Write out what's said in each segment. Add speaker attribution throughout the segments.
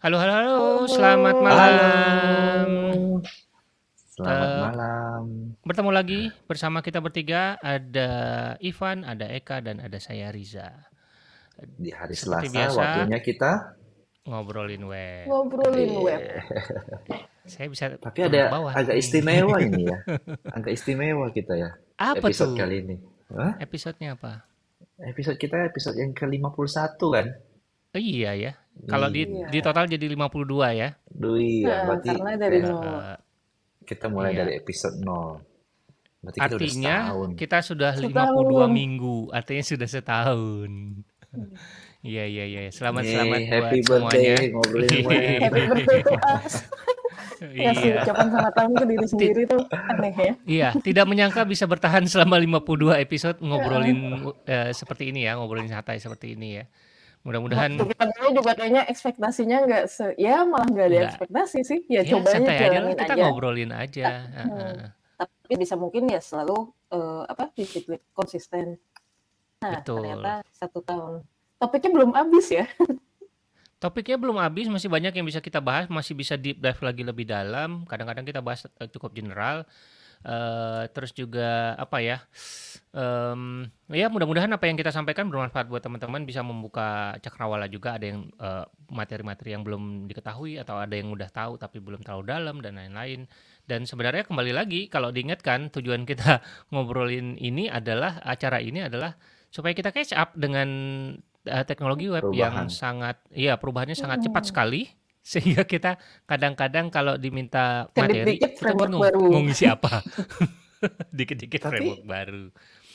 Speaker 1: Halo, halo, halo. Selamat malam. Halo. Selamat uh, malam. Bertemu lagi bersama kita bertiga. Ada Ivan, ada Eka, dan ada saya Riza. Di hari Seperti Selasa biasa, waktunya kita ngobrolin web. Ngobrolin yeah. web. saya bisa Tapi
Speaker 2: ada bawah agak nih. istimewa ini ya. Agak istimewa kita ya. Apa episode tuh? kali ini.
Speaker 1: Hah? Episodenya apa? Episode kita episode yang ke-51 kan? Oh, iya ya, kalau di iya. di total jadi 52 ya. Iya, nah,
Speaker 3: berarti karena dari ya,
Speaker 2: Kita mulai iya. dari episode 0. Berarti
Speaker 1: artinya kita, sudah
Speaker 2: kita sudah 52 setahun.
Speaker 1: minggu, artinya sudah setahun. Hmm. Iya iya iya. Selamat Yeay, selamat happy buat birthday, semuanya. Ngobrolin iya. happy birthday to us.
Speaker 4: Ya sih, ucapan selamat tahun ke diri sendiri tuh aneh ya.
Speaker 1: Iya, tidak menyangka bisa bertahan selama 52 episode ngobrolin uh, seperti ini ya, ngobrolin santai seperti ini ya mudah-mudahan
Speaker 4: kita juga kayaknya ekspektasinya nggak se ya malah nggak ada enggak. ekspektasi sih ya, ya coba aja kita aja.
Speaker 1: ngobrolin aja nah, uh -huh. Hmm.
Speaker 4: tapi bisa mungkin ya selalu uh, apa disiplin konsisten nah Betul. ternyata satu tahun topiknya belum habis ya
Speaker 1: Topiknya belum habis, masih banyak yang bisa kita bahas, masih bisa deep dive lagi lebih dalam. Kadang-kadang kita bahas eh, cukup general. Eh, terus juga apa ya um, ya mudah-mudahan apa yang kita sampaikan bermanfaat buat teman-teman bisa membuka cakrawala juga ada yang eh, materi-materi uh, yang belum diketahui atau ada yang udah tahu tapi belum terlalu dalam dan lain-lain dan sebenarnya kembali lagi kalau diingatkan tujuan kita ngobrolin ini adalah acara ini adalah supaya kita catch up dengan uh, teknologi web perubahan. yang sangat ya perubahannya sangat hmm. cepat sekali sehingga kita kadang-kadang kalau diminta materi Dikit kita bingung mau ngisi apa dikit-dikit framework baru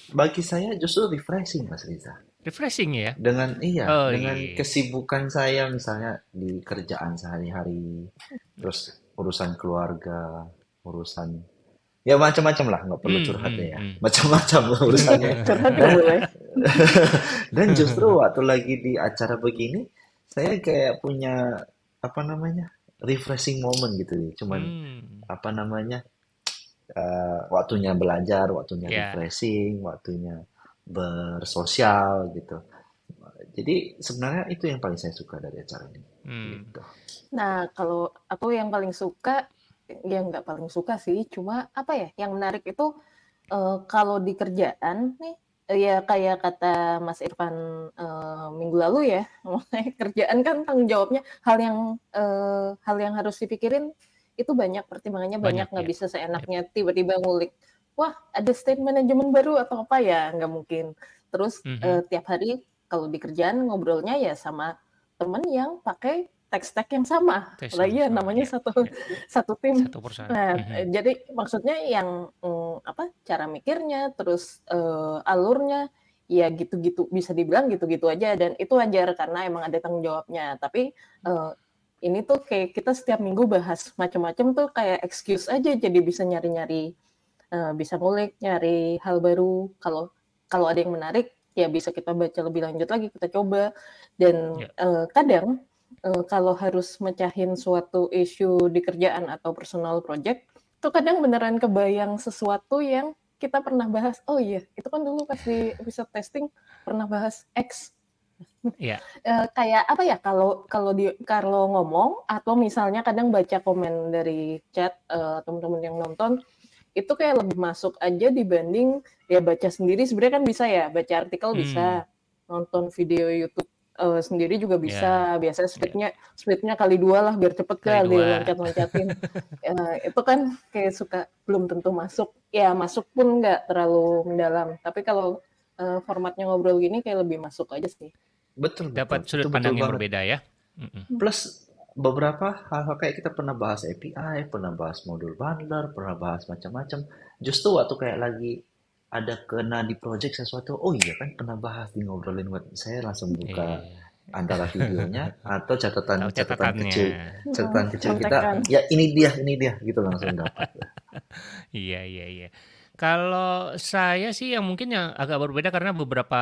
Speaker 2: bagi saya justru refreshing mas Riza
Speaker 1: refreshing ya
Speaker 2: dengan iya oh, dengan yes. kesibukan saya misalnya di kerjaan sehari-hari terus urusan keluarga urusan ya macam-macam lah nggak perlu hmm, curhat hmm, ya hmm. macam-macam urusannya dan, dan justru waktu lagi di acara begini saya kayak punya apa namanya refreshing moment gitu ya cuman hmm. apa namanya uh, waktunya belajar waktunya yeah. refreshing waktunya bersosial gitu jadi sebenarnya itu yang paling saya suka dari acara ini hmm. gitu.
Speaker 4: nah kalau aku yang paling suka yang nggak paling suka sih cuma apa ya yang menarik itu uh, kalau di kerjaan nih ya kayak kata Mas Irfan uh, minggu lalu ya, mulai kerjaan kan tanggung jawabnya hal yang uh, hal yang harus dipikirin itu banyak pertimbangannya banyak nggak ya. bisa seenaknya tiba-tiba ngulik wah ada state manajemen baru atau apa ya nggak mungkin terus mm -hmm. uh, tiap hari kalau di kerjaan ngobrolnya ya sama temen yang pakai tech-stack yang sama. Tech Lagi ya namanya satu ya. satu tim. Satu Nah, mm-hmm. jadi maksudnya yang mm, apa cara mikirnya, terus uh, alurnya ya gitu-gitu bisa dibilang gitu-gitu aja dan itu wajar karena emang ada tanggung jawabnya. Tapi uh, ini tuh kayak kita setiap minggu bahas macam-macam tuh kayak excuse aja jadi bisa nyari-nyari uh, bisa ngulik nyari hal baru kalau kalau ada yang menarik ya bisa kita baca lebih lanjut lagi kita coba dan yeah. Ya. uh, kadang uh, kalau harus mecahin suatu isu di kerjaan atau personal project tuh kadang beneran kebayang sesuatu yang kita pernah bahas oh iya itu kan dulu pas di episode testing pernah bahas X Yeah. Iya. Uh, kayak apa ya kalau kalau di kalau ngomong atau misalnya kadang baca komen dari chat uh, eh, teman-teman yang nonton itu kayak lebih masuk aja dibanding ya baca sendiri sebenarnya kan bisa ya baca artikel hmm. bisa nonton video YouTube uh, sendiri juga iya. bisa. Yeah. Biasanya iya. splitnya yeah. splitnya kali dua lah biar cepet kali kan ya, loncat loncatin. uh, ya, itu kan kayak suka belum tentu masuk. Ya masuk pun nggak terlalu mendalam. Tapi kalau uh, formatnya ngobrol gini kayak lebih masuk aja sih.
Speaker 1: Betul. betul. Dapat sudut pandang yang
Speaker 2: berbeda ya. Plus beberapa hal-hal kayak kita pernah bahas API, pernah bahas modul bundler, pernah bahas macam-macam. Justru waktu kayak lagi ada kena di project sesuatu oh iya kan pernah bahas di ngobrolin buat saya langsung buka yeah. antara videonya atau catatan catatan kecil catatan kecil kita ya ini dia ini dia gitu
Speaker 3: langsung dapat
Speaker 1: iya iya iya kalau saya sih yang mungkin yang agak berbeda karena beberapa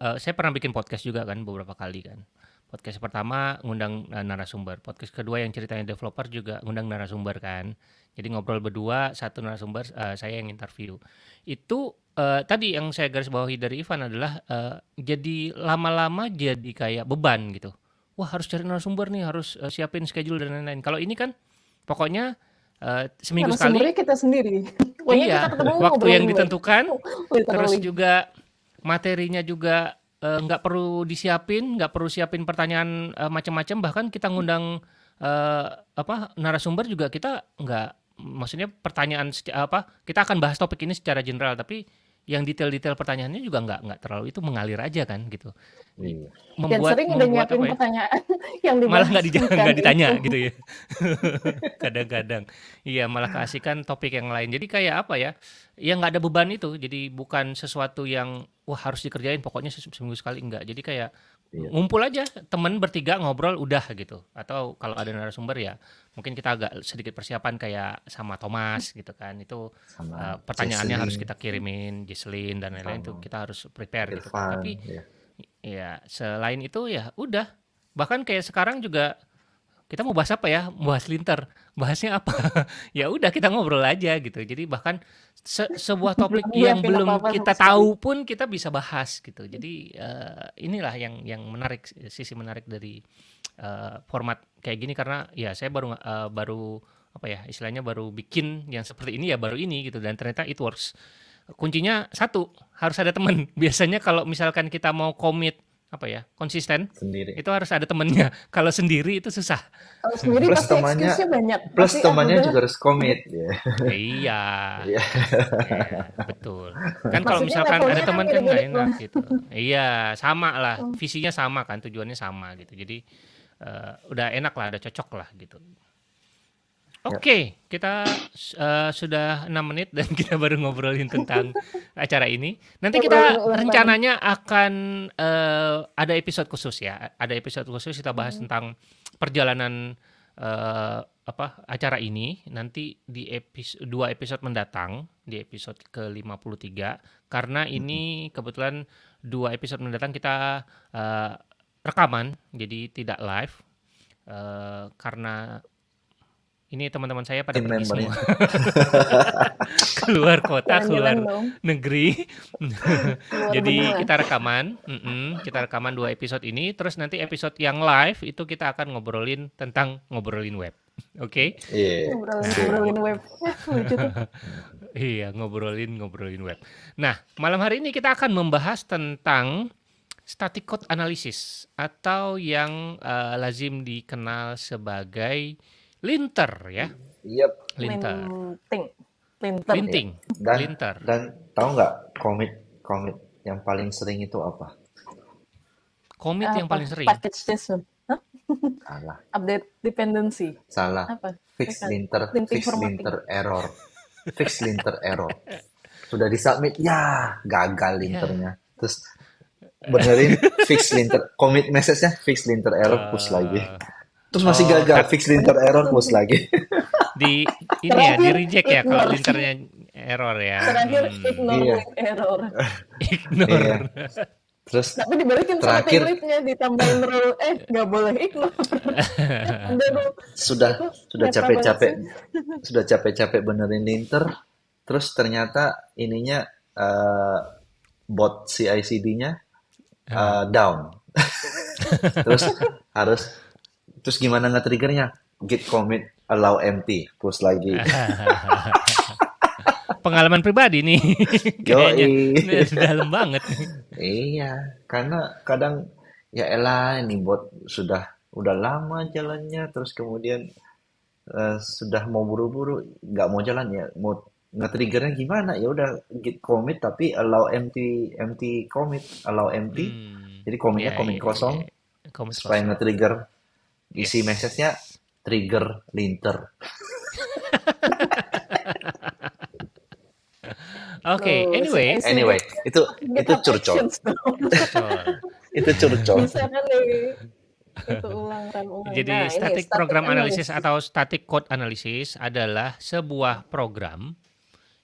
Speaker 1: uh, saya pernah bikin podcast juga kan beberapa kali kan podcast pertama ngundang eh, narasumber podcast kedua yang ceritanya developer juga ngundang narasumber kan jadi ngobrol berdua satu narasumber uh, saya yang interview itu uh, tadi yang saya garis bawahi dari Ivan adalah uh, jadi lama-lama jadi kayak beban gitu wah harus cari narasumber nih harus uh, siapin schedule dan lain-lain kalau ini kan pokoknya Uh, seminggu sekali.
Speaker 4: kita sendiri. iya, kita waktu yang ditentukan.
Speaker 1: Terus juga materinya juga Eh, nggak perlu disiapin, nggak perlu siapin pertanyaan uh, eh, macam-macam. Bahkan kita ngundang uh, apa narasumber juga kita nggak, maksudnya pertanyaan apa kita akan bahas topik ini secara general, tapi yang detail-detail pertanyaannya juga nggak nggak terlalu itu mengalir aja kan gitu. Iya. Membuat, Dan sering udah nyiapin ya?
Speaker 3: pertanyaan
Speaker 4: yang malah nggak dijawab nggak ditanya itu. gitu ya.
Speaker 1: Kadang-kadang, iya malah keasikan topik yang lain. Jadi kayak apa ya? Ya nggak ada beban itu. Jadi bukan sesuatu yang wah harus dikerjain. Pokoknya seminggu sekali enggak. Jadi kayak Iya. Ngumpul aja temen bertiga ngobrol udah gitu. Atau kalau ada narasumber ya mungkin kita agak sedikit persiapan kayak sama Thomas gitu kan. Itu sama uh, pertanyaannya Jesseline. harus kita kirimin Jislin dan lain-lain itu kita harus prepare gitu. Kan. Tapi iya. ya selain itu ya udah bahkan kayak sekarang juga kita mau bahas apa ya? Mau bahas linter bahasnya apa ya udah kita ngobrol aja gitu jadi bahkan se sebuah topik iya, yang belum kita tahu pun kita bisa bahas gitu jadi uh, inilah yang yang menarik sisi menarik dari uh, format kayak gini karena ya saya baru uh, baru apa ya istilahnya baru bikin yang seperti ini ya baru ini gitu dan ternyata it works kuncinya satu harus ada teman biasanya kalau misalkan kita mau komit apa ya konsisten sendiri itu harus ada temennya kalau sendiri itu susah
Speaker 4: kalau sendiri plus temannya banyak plus pasti temannya juga
Speaker 1: harus komit ya. Iya. Iya. iya betul kan kalau misalkan ada kan teman kan nggak enak gitu iya sama lah oh. visinya sama kan tujuannya sama gitu jadi uh, udah enak lah udah cocok lah gitu Ya. Oke, okay, kita uh, sudah enam menit dan kita baru ngobrolin tentang acara ini. Nanti kita rencananya akan uh, ada episode khusus ya. Ada episode khusus kita bahas hmm. tentang perjalanan uh, apa acara ini. Nanti di episode dua episode mendatang, di episode ke-53 karena hmm. ini kebetulan dua episode mendatang kita uh, rekaman jadi tidak live. Uh, karena ini teman-teman saya pada Team pergi member. semua. Ya. keluar kota, keluar negeri. Jadi kita rekaman, mm -mm, kita rekaman dua episode ini. Terus nanti episode yang live itu kita akan ngobrolin tentang ngobrolin web. Oke? Okay? Iya. Yeah. Ngobrolin, nah. ngobrolin web. iya, ngobrolin ngobrolin web. Nah, malam hari ini kita akan membahas tentang static code analysis atau yang uh, lazim dikenal sebagai Linter ya. Yep. Linter.
Speaker 4: Linting. Linter. Linting. Dan,
Speaker 2: Linter. Dan tahu nggak komit komit yang paling sering itu apa?
Speaker 4: Komit uh, yang paling sering. Package system. Huh? Salah. Update dependency. Salah. Apa? Fix linter, fix formatting. linter
Speaker 2: error. fix linter error. Sudah disubmit, ya gagal ya. linternya. Yeah. Terus benerin fix linter commit message-nya fix linter error push uh, lagi. Ah terus masih oh, gagal fix linter error bos lagi di ini ya di reject
Speaker 4: ya
Speaker 1: kalau linternya error ya terakhir hmm.
Speaker 4: ignore iya. error
Speaker 1: ignore iya. terus
Speaker 2: tapi dibalikin terakhir
Speaker 4: ditambahin rule eh nggak boleh
Speaker 3: ignore
Speaker 2: sudah sudah capek-capek sudah capek-capek benerin linter terus ternyata ininya uh, bot CICD-nya uh, eh, down terus harus Terus gimana nggak triggernya Git commit, allow empty, push lagi.
Speaker 1: Pengalaman pribadi nih.
Speaker 2: Kayaknya dalam banget. iya, karena kadang ya elah ini bot sudah udah lama jalannya terus kemudian uh, sudah mau buru-buru nggak mau jalan ya mau nggak triggernya gimana ya udah git commit tapi allow empty empty commit allow empty hmm. jadi commitnya yeah, commit yeah, kosong yeah. yeah. supaya nge-trigger Isi yes. message-nya trigger linter.
Speaker 1: Oke, okay, anyway. Anyway,
Speaker 2: itu
Speaker 3: itu curcol.
Speaker 1: itu curcol.
Speaker 3: itu ulang Jadi nah, static static program analysis atau
Speaker 1: static code analysis adalah sebuah program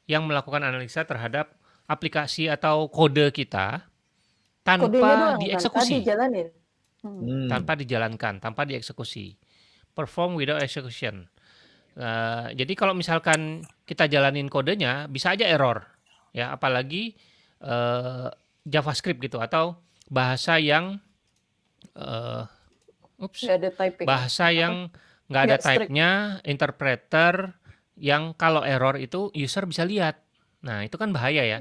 Speaker 1: yang melakukan analisa terhadap aplikasi atau kode kita
Speaker 4: tanpa kan? dieksekusi. Kan, Hmm.
Speaker 1: hmm. tanpa dijalankan, tanpa dieksekusi. Perform without execution. Uh, jadi kalau misalkan kita jalanin kodenya, bisa aja error, ya. Apalagi uh, JavaScript gitu atau bahasa yang, uh,
Speaker 4: ups, ada bahasa yang nggak ada type-nya,
Speaker 1: interpreter yang kalau error itu user bisa lihat. Nah itu kan bahaya ya.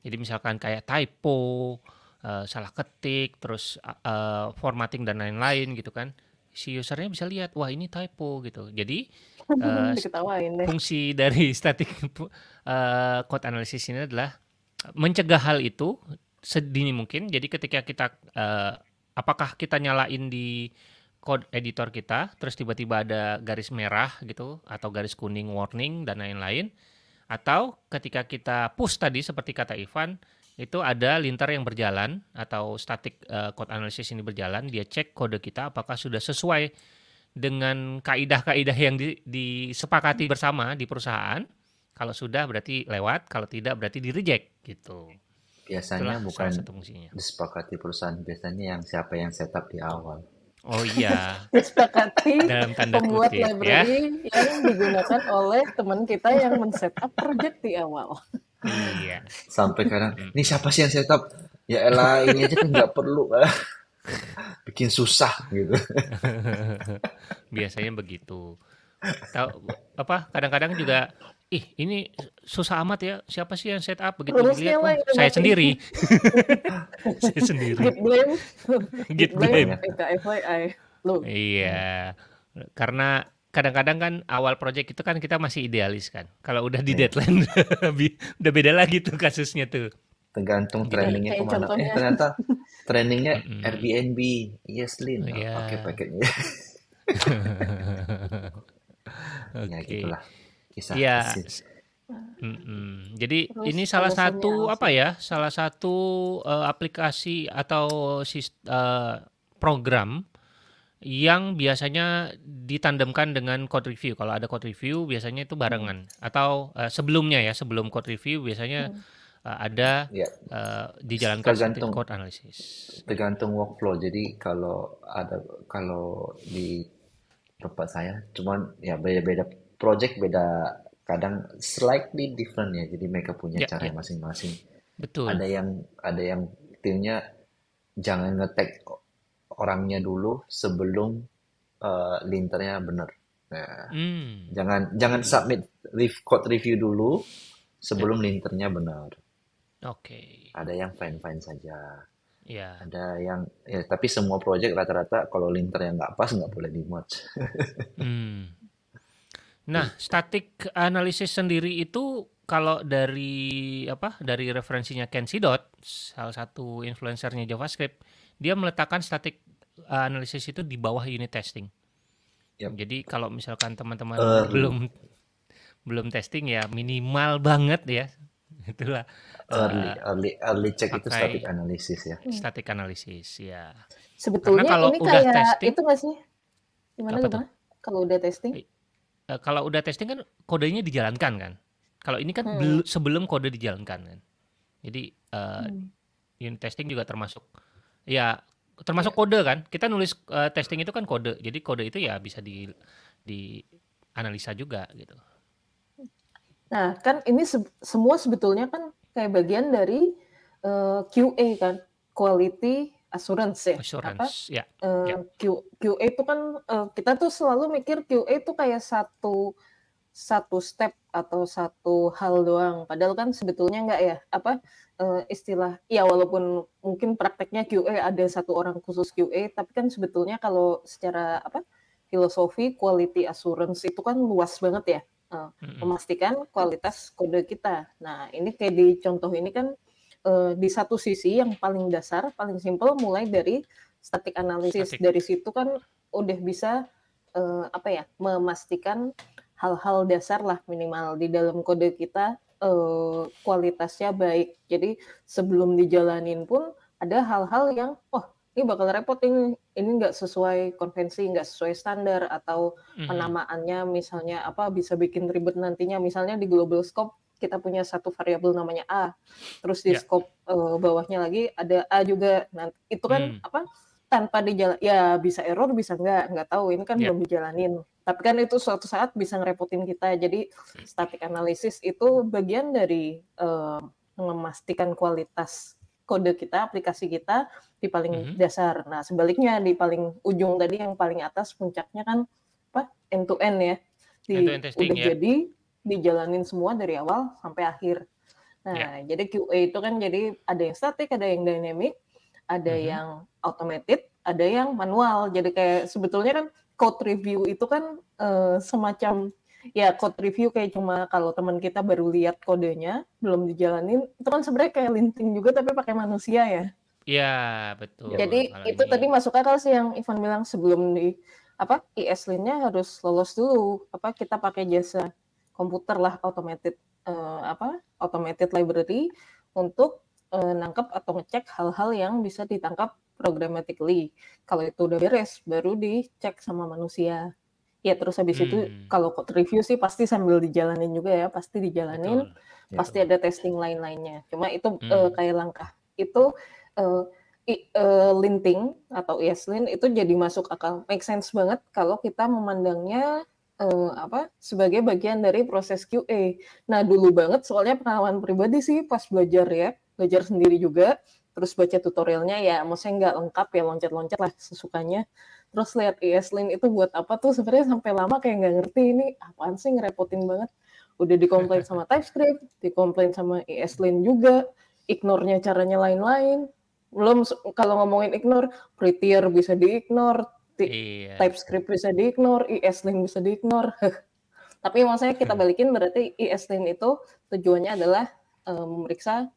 Speaker 1: Jadi misalkan kayak typo, Eh, salah ketik, terus uh, formatting dan lain-lain gitu kan. Si usernya bisa lihat, wah ini typo gitu. Jadi uh, fungsi dari static uh, code analysis ini adalah mencegah hal itu sedini mungkin. Jadi ketika kita uh, apakah kita nyalain di code editor kita, terus tiba-tiba ada garis merah gitu atau garis kuning warning dan lain-lain. Atau ketika kita push tadi seperti kata Ivan, itu ada linter yang berjalan atau static uh, code analysis ini berjalan, dia cek kode kita apakah sudah sesuai dengan kaidah-kaidah yang di, disepakati bersama di perusahaan. Kalau sudah berarti lewat, kalau tidak berarti di reject gitu. Biasanya Itulah bukan satu
Speaker 2: fungsinya. disepakati perusahaan, biasanya yang siapa yang setup di awal. Oh iya.
Speaker 4: Disepakati dalam tanda pembuat kutip, ya. library ya? yang digunakan oleh teman kita yang men-setup project di awal
Speaker 2: iya sampai kadang hmm. ini siapa sih yang setup ya elah ini aja kan nggak perlu bikin susah
Speaker 3: gitu
Speaker 1: biasanya begitu tahu apa kadang-kadang juga ih ini susah amat ya siapa sih yang setup begitu begitu dilihat oh, saya sendiri
Speaker 3: saya sendiri Git blame Git blame,
Speaker 4: blame.
Speaker 1: iya karena kadang-kadang kan awal proyek itu kan kita masih idealis kan. Kalau udah di yeah. deadline udah beda lagi tuh kasusnya tuh.
Speaker 2: Tergantung gitu. trainingnya kemana. Eh, contohnya. Eh ternyata trainingnya Airbnb, yes Lin, yeah. Iya. pakai paketnya.
Speaker 1: okay. Ya gitulah kisah. Iya, mm-mm. Jadi Terus ini salah satu apa ya? Salah satu uh, aplikasi atau uh, program yang biasanya ditandemkan dengan code review. Kalau ada code review biasanya itu barengan hmm. atau uh, sebelumnya ya, sebelum code review biasanya hmm. uh, ada ya. uh, dijalankan tergantung code analysis.
Speaker 2: Tergantung workflow. Jadi kalau ada kalau di tempat saya cuman ya beda-beda project beda kadang slightly different ya. Jadi mereka punya ya, cara ya. masing-masing. Betul. Ada yang ada yang timnya jangan ngetek orangnya dulu sebelum uh, linternya benar.
Speaker 3: Nah, hmm.
Speaker 2: jangan jangan submit code review dulu sebelum ya. linternya benar. Oke. Okay. Ada yang fine-fine saja.
Speaker 1: Yeah. Ada yang
Speaker 2: ya tapi semua project rata-rata kalau linter yang nggak pas nggak boleh di-merge.
Speaker 3: hmm.
Speaker 1: Nah, static analysis sendiri itu kalau dari apa? Dari referensinya Ken Sidot, salah satu influencernya JavaScript, dia meletakkan static Eh, analisis itu di bawah unit testing. Yep. Jadi kalau misalkan teman-teman uh, belum belum testing ya minimal banget ya itulah early uh, early early check itu static analysis ya. Static analysis ya.
Speaker 4: Sebetulnya Karena kalau ini udah kayak testing, itu nggak sih? Gimana gimana? Kalau udah testing?
Speaker 1: Uh, kalau udah testing kan kodenya dijalankan kan. Kalau ini kan hmm. sebelum kode dijalankan kan. Jadi uh,
Speaker 3: hmm.
Speaker 1: unit testing juga termasuk ya termasuk iya. kode kan kita nulis uh, testing itu kan kode jadi kode itu ya bisa di di analisa juga gitu
Speaker 4: nah kan ini se semua sebetulnya kan kayak bagian dari uh, eh, QA kan quality assurance ya assurance apa? ya, uh, eh, yeah. Q, QA itu kan uh, kita tuh selalu mikir QA itu kayak satu satu step atau satu hal doang. Padahal kan sebetulnya nggak ya apa uh, istilah ya walaupun mungkin prakteknya QA ada satu orang khusus QA, tapi kan sebetulnya kalau secara apa filosofi quality assurance itu kan luas banget ya. Uh, memastikan kualitas kode kita. Nah, ini kayak di contoh ini kan uh, di satu sisi yang paling dasar, paling simple mulai dari static analysis. Static. Dari situ kan udah bisa uh, apa ya, memastikan hal-hal dasar lah minimal di dalam kode kita uh, kualitasnya baik. Jadi sebelum dijalanin pun ada hal-hal yang oh ini bakal repot ini ini nggak sesuai konvensi nggak sesuai standar atau mhm. penamaannya misalnya apa bisa bikin ribet nantinya misalnya di global scope kita punya satu variabel namanya a terus di yeah. scope uh, bawahnya lagi ada a juga nah itu kan mm. apa tanpa dijalan ya bisa error bisa enggak enggak tahu ini kan yeah. belum dijalanin tapi kan itu suatu saat bisa ngerepotin kita jadi hmm. static analysis itu bagian dari uh, memastikan kualitas kode kita aplikasi kita di paling mm -hmm. dasar nah sebaliknya di paling ujung tadi yang paling atas puncaknya kan apa end to end ya di end -end udah ya. jadi dijalanin semua dari awal sampai akhir nah yeah. jadi QA itu kan jadi ada yang static, ada yang dynamic ada mm-hmm. yang automated, ada yang manual. Jadi kayak sebetulnya kan code review itu kan uh, semacam ya code review kayak cuma kalau teman kita baru lihat kodenya belum dijalanin itu kan sebenarnya kayak linting juga tapi pakai manusia ya.
Speaker 1: Iya betul. Jadi kalau itu
Speaker 4: ini. Ya. tadi masuk akal sih yang Ivan bilang sebelum di apa IS nya harus lolos dulu apa kita pakai jasa komputer lah automated uh, apa automated library untuk uh, nangkep atau ngecek hal-hal yang bisa ditangkap programmatically. Kalau itu udah beres, baru dicek sama manusia. Ya terus habis hmm. itu kalau code review sih pasti sambil dijalanin juga ya, pasti dijalanin, betul. pasti ya, ada testing lain-lainnya. Cuma itu eh, hmm. uh, kayak langkah. Itu uh, uh, linting atau ESLint itu jadi masuk akal, make sense banget kalau kita memandangnya uh, apa sebagai bagian dari proses QA. Nah dulu banget soalnya pengalaman pribadi sih pas belajar React belajar sendiri juga terus baca tutorialnya ya maksudnya nggak lengkap ya loncat-loncat lah sesukanya terus lihat ESLint itu buat apa tuh sebenarnya sampai lama kayak nggak ngerti ini apaan sih ngerepotin banget udah dikomplain sama TypeScript dikomplain sama ESLint juga Ignornya caranya lain-lain belum kalau ngomongin ignore prettier bisa diignore iya. TypeScript bisa diignore ESLint bisa diignore tapi maksudnya kita hmm. balikin berarti ESLint itu tujuannya adalah eh, memeriksa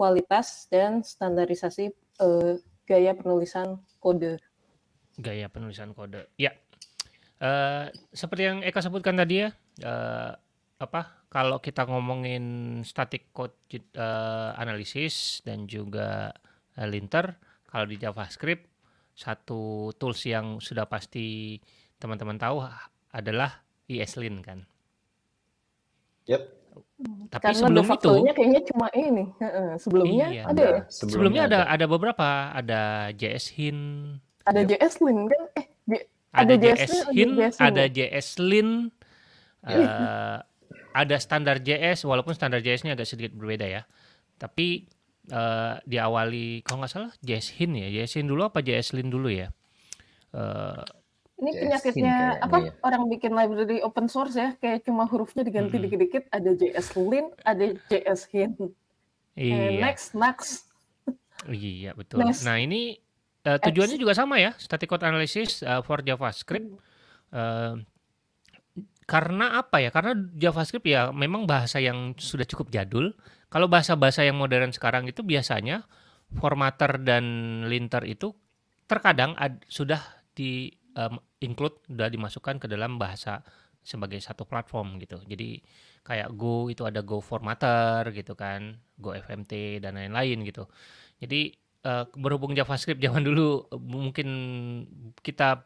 Speaker 4: kualitas dan standarisasi uh, gaya penulisan kode.
Speaker 1: Gaya penulisan kode. Ya. Uh, seperti yang Eka sebutkan tadi ya, uh, apa kalau kita ngomongin static code uh, analysis dan juga uh, linter, kalau di JavaScript satu tools yang sudah pasti teman-teman tahu adalah ESLint kan. Yep. Tapi Karena sebelum itu
Speaker 4: kayaknya cuma ini. Sebelumnya iya, ada ya.
Speaker 1: Sebelumnya, sebelumnya ada, ada beberapa, ada JS Hin.
Speaker 4: Ada iya. JS Lin kan? Eh,
Speaker 3: ada, JS Hin, ada
Speaker 1: JS Lin. Uh, ada standar JS walaupun standar JS-nya agak sedikit berbeda ya. Tapi uh, diawali kalau nggak salah JS Hin ya. JS Hin dulu apa JS Lin dulu ya? Uh,
Speaker 4: ini JS penyakitnya apa ya. orang bikin library open source ya kayak cuma hurufnya diganti hmm. dikit-dikit ada JS lin, ada JS hint. Eh, iya. next next.
Speaker 1: Iya betul. Next. Nah ini uh, tujuannya X. juga sama ya static code analysis uh, for JavaScript. Uh, karena apa ya? Karena JavaScript ya memang bahasa yang sudah cukup jadul. Kalau bahasa-bahasa yang modern sekarang itu biasanya formatter dan linter itu terkadang ad, sudah di um, include udah dimasukkan ke dalam bahasa sebagai satu platform gitu. Jadi kayak Go itu ada Go Formatter gitu kan, Go FMT dan lain-lain gitu. Jadi uh, berhubung JavaScript zaman dulu mungkin kita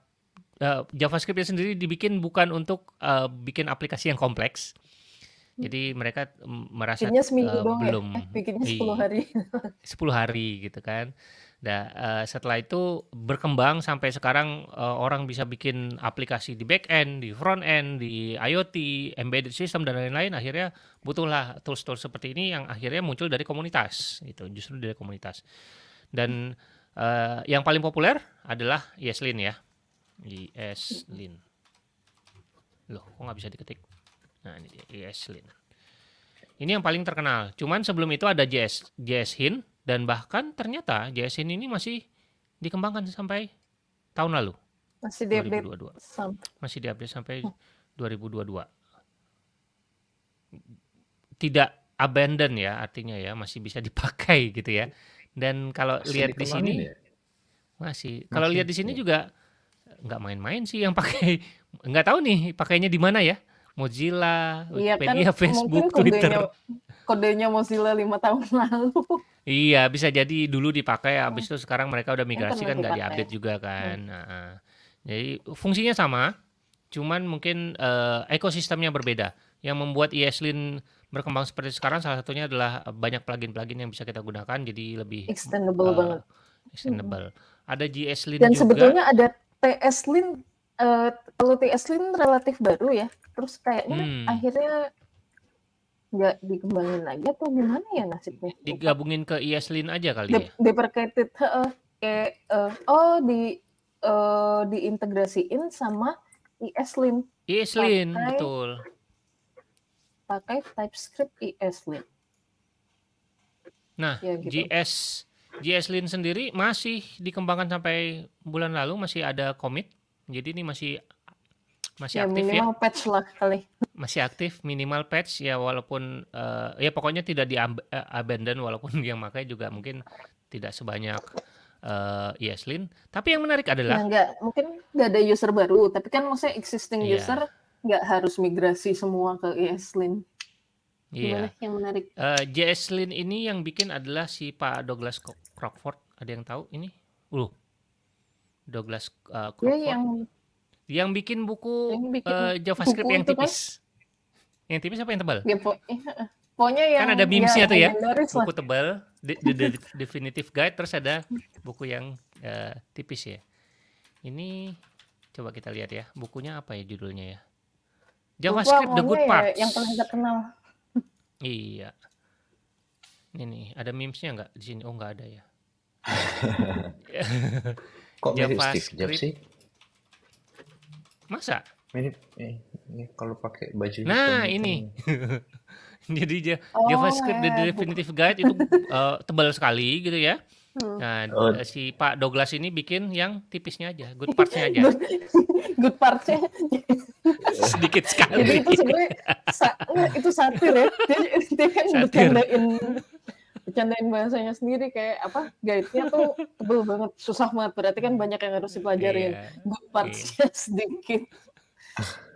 Speaker 1: uh, eh, JavaScriptnya sendiri dibikin bukan untuk uh, bikin aplikasi yang kompleks. Jadi mereka merasa uh, belum ya? bikinnya 10 iya. hari. 10 hari gitu kan. Nah, setelah itu berkembang sampai sekarang eh, orang bisa bikin aplikasi di back end, di front end, di IoT, embedded system dan lain-lain. Akhirnya butuhlah tools-tools seperti ini yang akhirnya muncul dari komunitas, itu justru dari komunitas. Dan uh, yang paling populer adalah Yeslin ya, Yeslin. Loh, kok nggak bisa diketik? Nah, ini dia ESLint. Ini yang paling terkenal. Cuman sebelum itu ada JS, JS Hint dan bahkan ternyata JSN ini masih dikembangkan sampai tahun lalu. Masih di 2022. Masih di update sampai 2022. Hmm. Tidak abandon ya artinya ya, masih bisa dipakai gitu ya. Dan kalau masih lihat di sini ya? masih. masih. Kalau lihat di sini iya. juga nggak main-main sih yang pakai nggak tahu nih pakainya di mana ya Mozilla, iya, kan Wikipedia, kan, Facebook, mungkin kodenya, Twitter.
Speaker 4: Kodenya Mozilla lima tahun lalu.
Speaker 1: Iya, bisa jadi dulu dipakai, abis itu sekarang mereka udah iya, migrasi kan nggak diupdate juga kan. Hmm. Nah, ah. jadi fungsinya sama, cuman mungkin uh, ekosistemnya berbeda. Yang membuat ESLint berkembang seperti sekarang salah satunya adalah banyak plugin-plugin yang bisa kita gunakan jadi lebih eh, extendable uh, banget. Extendable. Hmm. Ada GSLint juga. Dan sebetulnya
Speaker 4: ada TSLint. Uh, eh, kalau TSLint relatif baru ya, terus kayaknya hmm. akhirnya nggak dikembangin lagi atau gimana ya nasibnya
Speaker 1: digabungin ke ISLIN e aja kali De
Speaker 4: ya deprecated uh, kayak uh, oh di uh, diintegrasiin sama ISLIN e ISLIN e pakai, betul pakai TypeScript ISLIN
Speaker 1: nah ya, gitu. GS sendiri masih dikembangkan sampai bulan lalu masih ada commit. jadi ini masih masih ya, aktif ya? minimal
Speaker 4: ya. patch lah kali.
Speaker 1: Masih aktif minimal patch ya walaupun uh, ya pokoknya tidak di eh, abandon walaupun yang makanya juga mungkin tidak sebanyak uh, eh, ESLint. Iya,
Speaker 4: tapi yang menarik adalah ya, enggak, mungkin nggak ada user baru, tapi kan maksudnya existing yeah. user nggak harus migrasi semua ke ESLint.
Speaker 3: Iya. Yeah. Yang menarik.
Speaker 1: Uh, ini yang bikin adalah si Pak Douglas Crockford. Ada yang tahu ini? Uh, Douglas uh, Crockford. yang yang bikin buku yang bikin uh, JavaScript buku yang kan? tipis. Kan? Yang tipis apa yang tebal? Ya,
Speaker 4: po ya, pokoknya kan yang kan ada bims ya, tuh ya.
Speaker 1: Buku lah. tebal, the, the, the definitive guide terus ada buku yang uh, tipis ya. Ini coba kita lihat ya, bukunya apa ya judulnya ya? JavaScript buku the good part.
Speaker 3: Ya, yang paling
Speaker 2: terkenal.
Speaker 1: Iya. Ini nih, ada memes-nya nggak di sini? Oh, nggak ada ya.
Speaker 3: Kok mirip Steve Jobs sih?
Speaker 1: Masa? Ini, ini, ini kalau pakai baju Nah, gitu ini. Jadi dia oh, JavaScript ya, the ya, definitive guide itu uh, tebal sekali gitu ya. Hmm. Nah, oh. Eh, si Pak Douglas ini bikin yang tipisnya aja, good partsnya aja. good, good sedikit
Speaker 4: sekali. itu sebenarnya itu satir ya. Dia, dia kan bercandain bercandain bahasanya sendiri kayak apa guide-nya tuh tebel banget susah banget berarti kan banyak yang harus dipelajarin yeah. good partsnya
Speaker 3: yeah. sedikit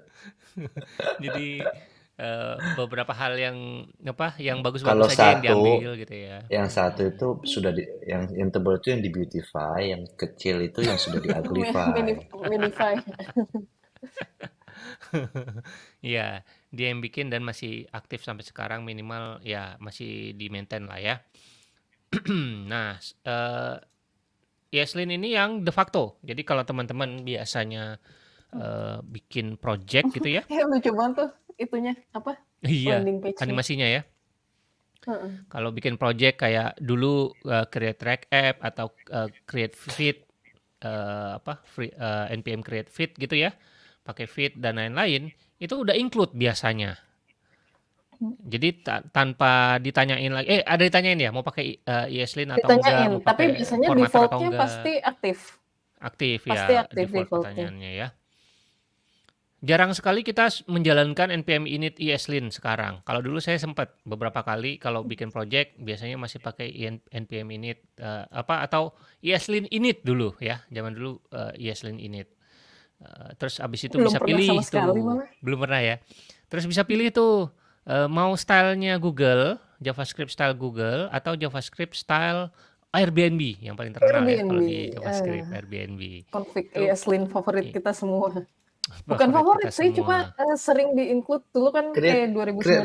Speaker 1: jadi uh, beberapa hal yang apa yang bagus Kalau saja satu, yang diambil gitu ya yang
Speaker 2: satu itu sudah di, yang yang tebel itu yang di beautify yang kecil itu yang sudah di
Speaker 3: minify
Speaker 1: Iya, dia yang bikin dan masih aktif sampai sekarang minimal ya masih di maintain lah ya. nah, uh, Yaslin ini yang de facto. Jadi kalau teman-teman biasanya uh, bikin project gitu ya.
Speaker 4: Iya, lucu banget tuh itunya apa? Iya, animasinya
Speaker 1: ya. Kalau bikin project kayak dulu uh, create track app atau uh, create feed uh, apa free, uh, npm create feed gitu ya, pakai feed dan lain-lain itu udah include biasanya. Hmm. Jadi ta tanpa ditanyain lagi, eh ada ditanyain ya mau pakai uh, eh, ESLint atau ditanyain, enggak? Ditanyain, tapi biasanya defaultnya pasti aktif. Aktif ya, pasti ya, aktif default default pertanyaannya ya. Jarang sekali kita menjalankan npm init ESLint sekarang. Kalau dulu saya sempat beberapa kali kalau hmm. bikin project biasanya masih pakai npm init uh, apa atau ESLint init dulu ya, zaman dulu uh, eh, ESLint init. Eh, terus abis itu belum bisa pilih sama tuh sekali, belum pernah ya terus bisa pilih tuh eh, uh, mau stylenya Google JavaScript style Google atau JavaScript style Airbnb yang paling terkenal ya Airbnb. ya kalau di eh, JavaScript uh, Airbnb
Speaker 4: konflik ya selain favorit kita semua bukan favorit sih cuma uh, sering include dulu kan kayak 2019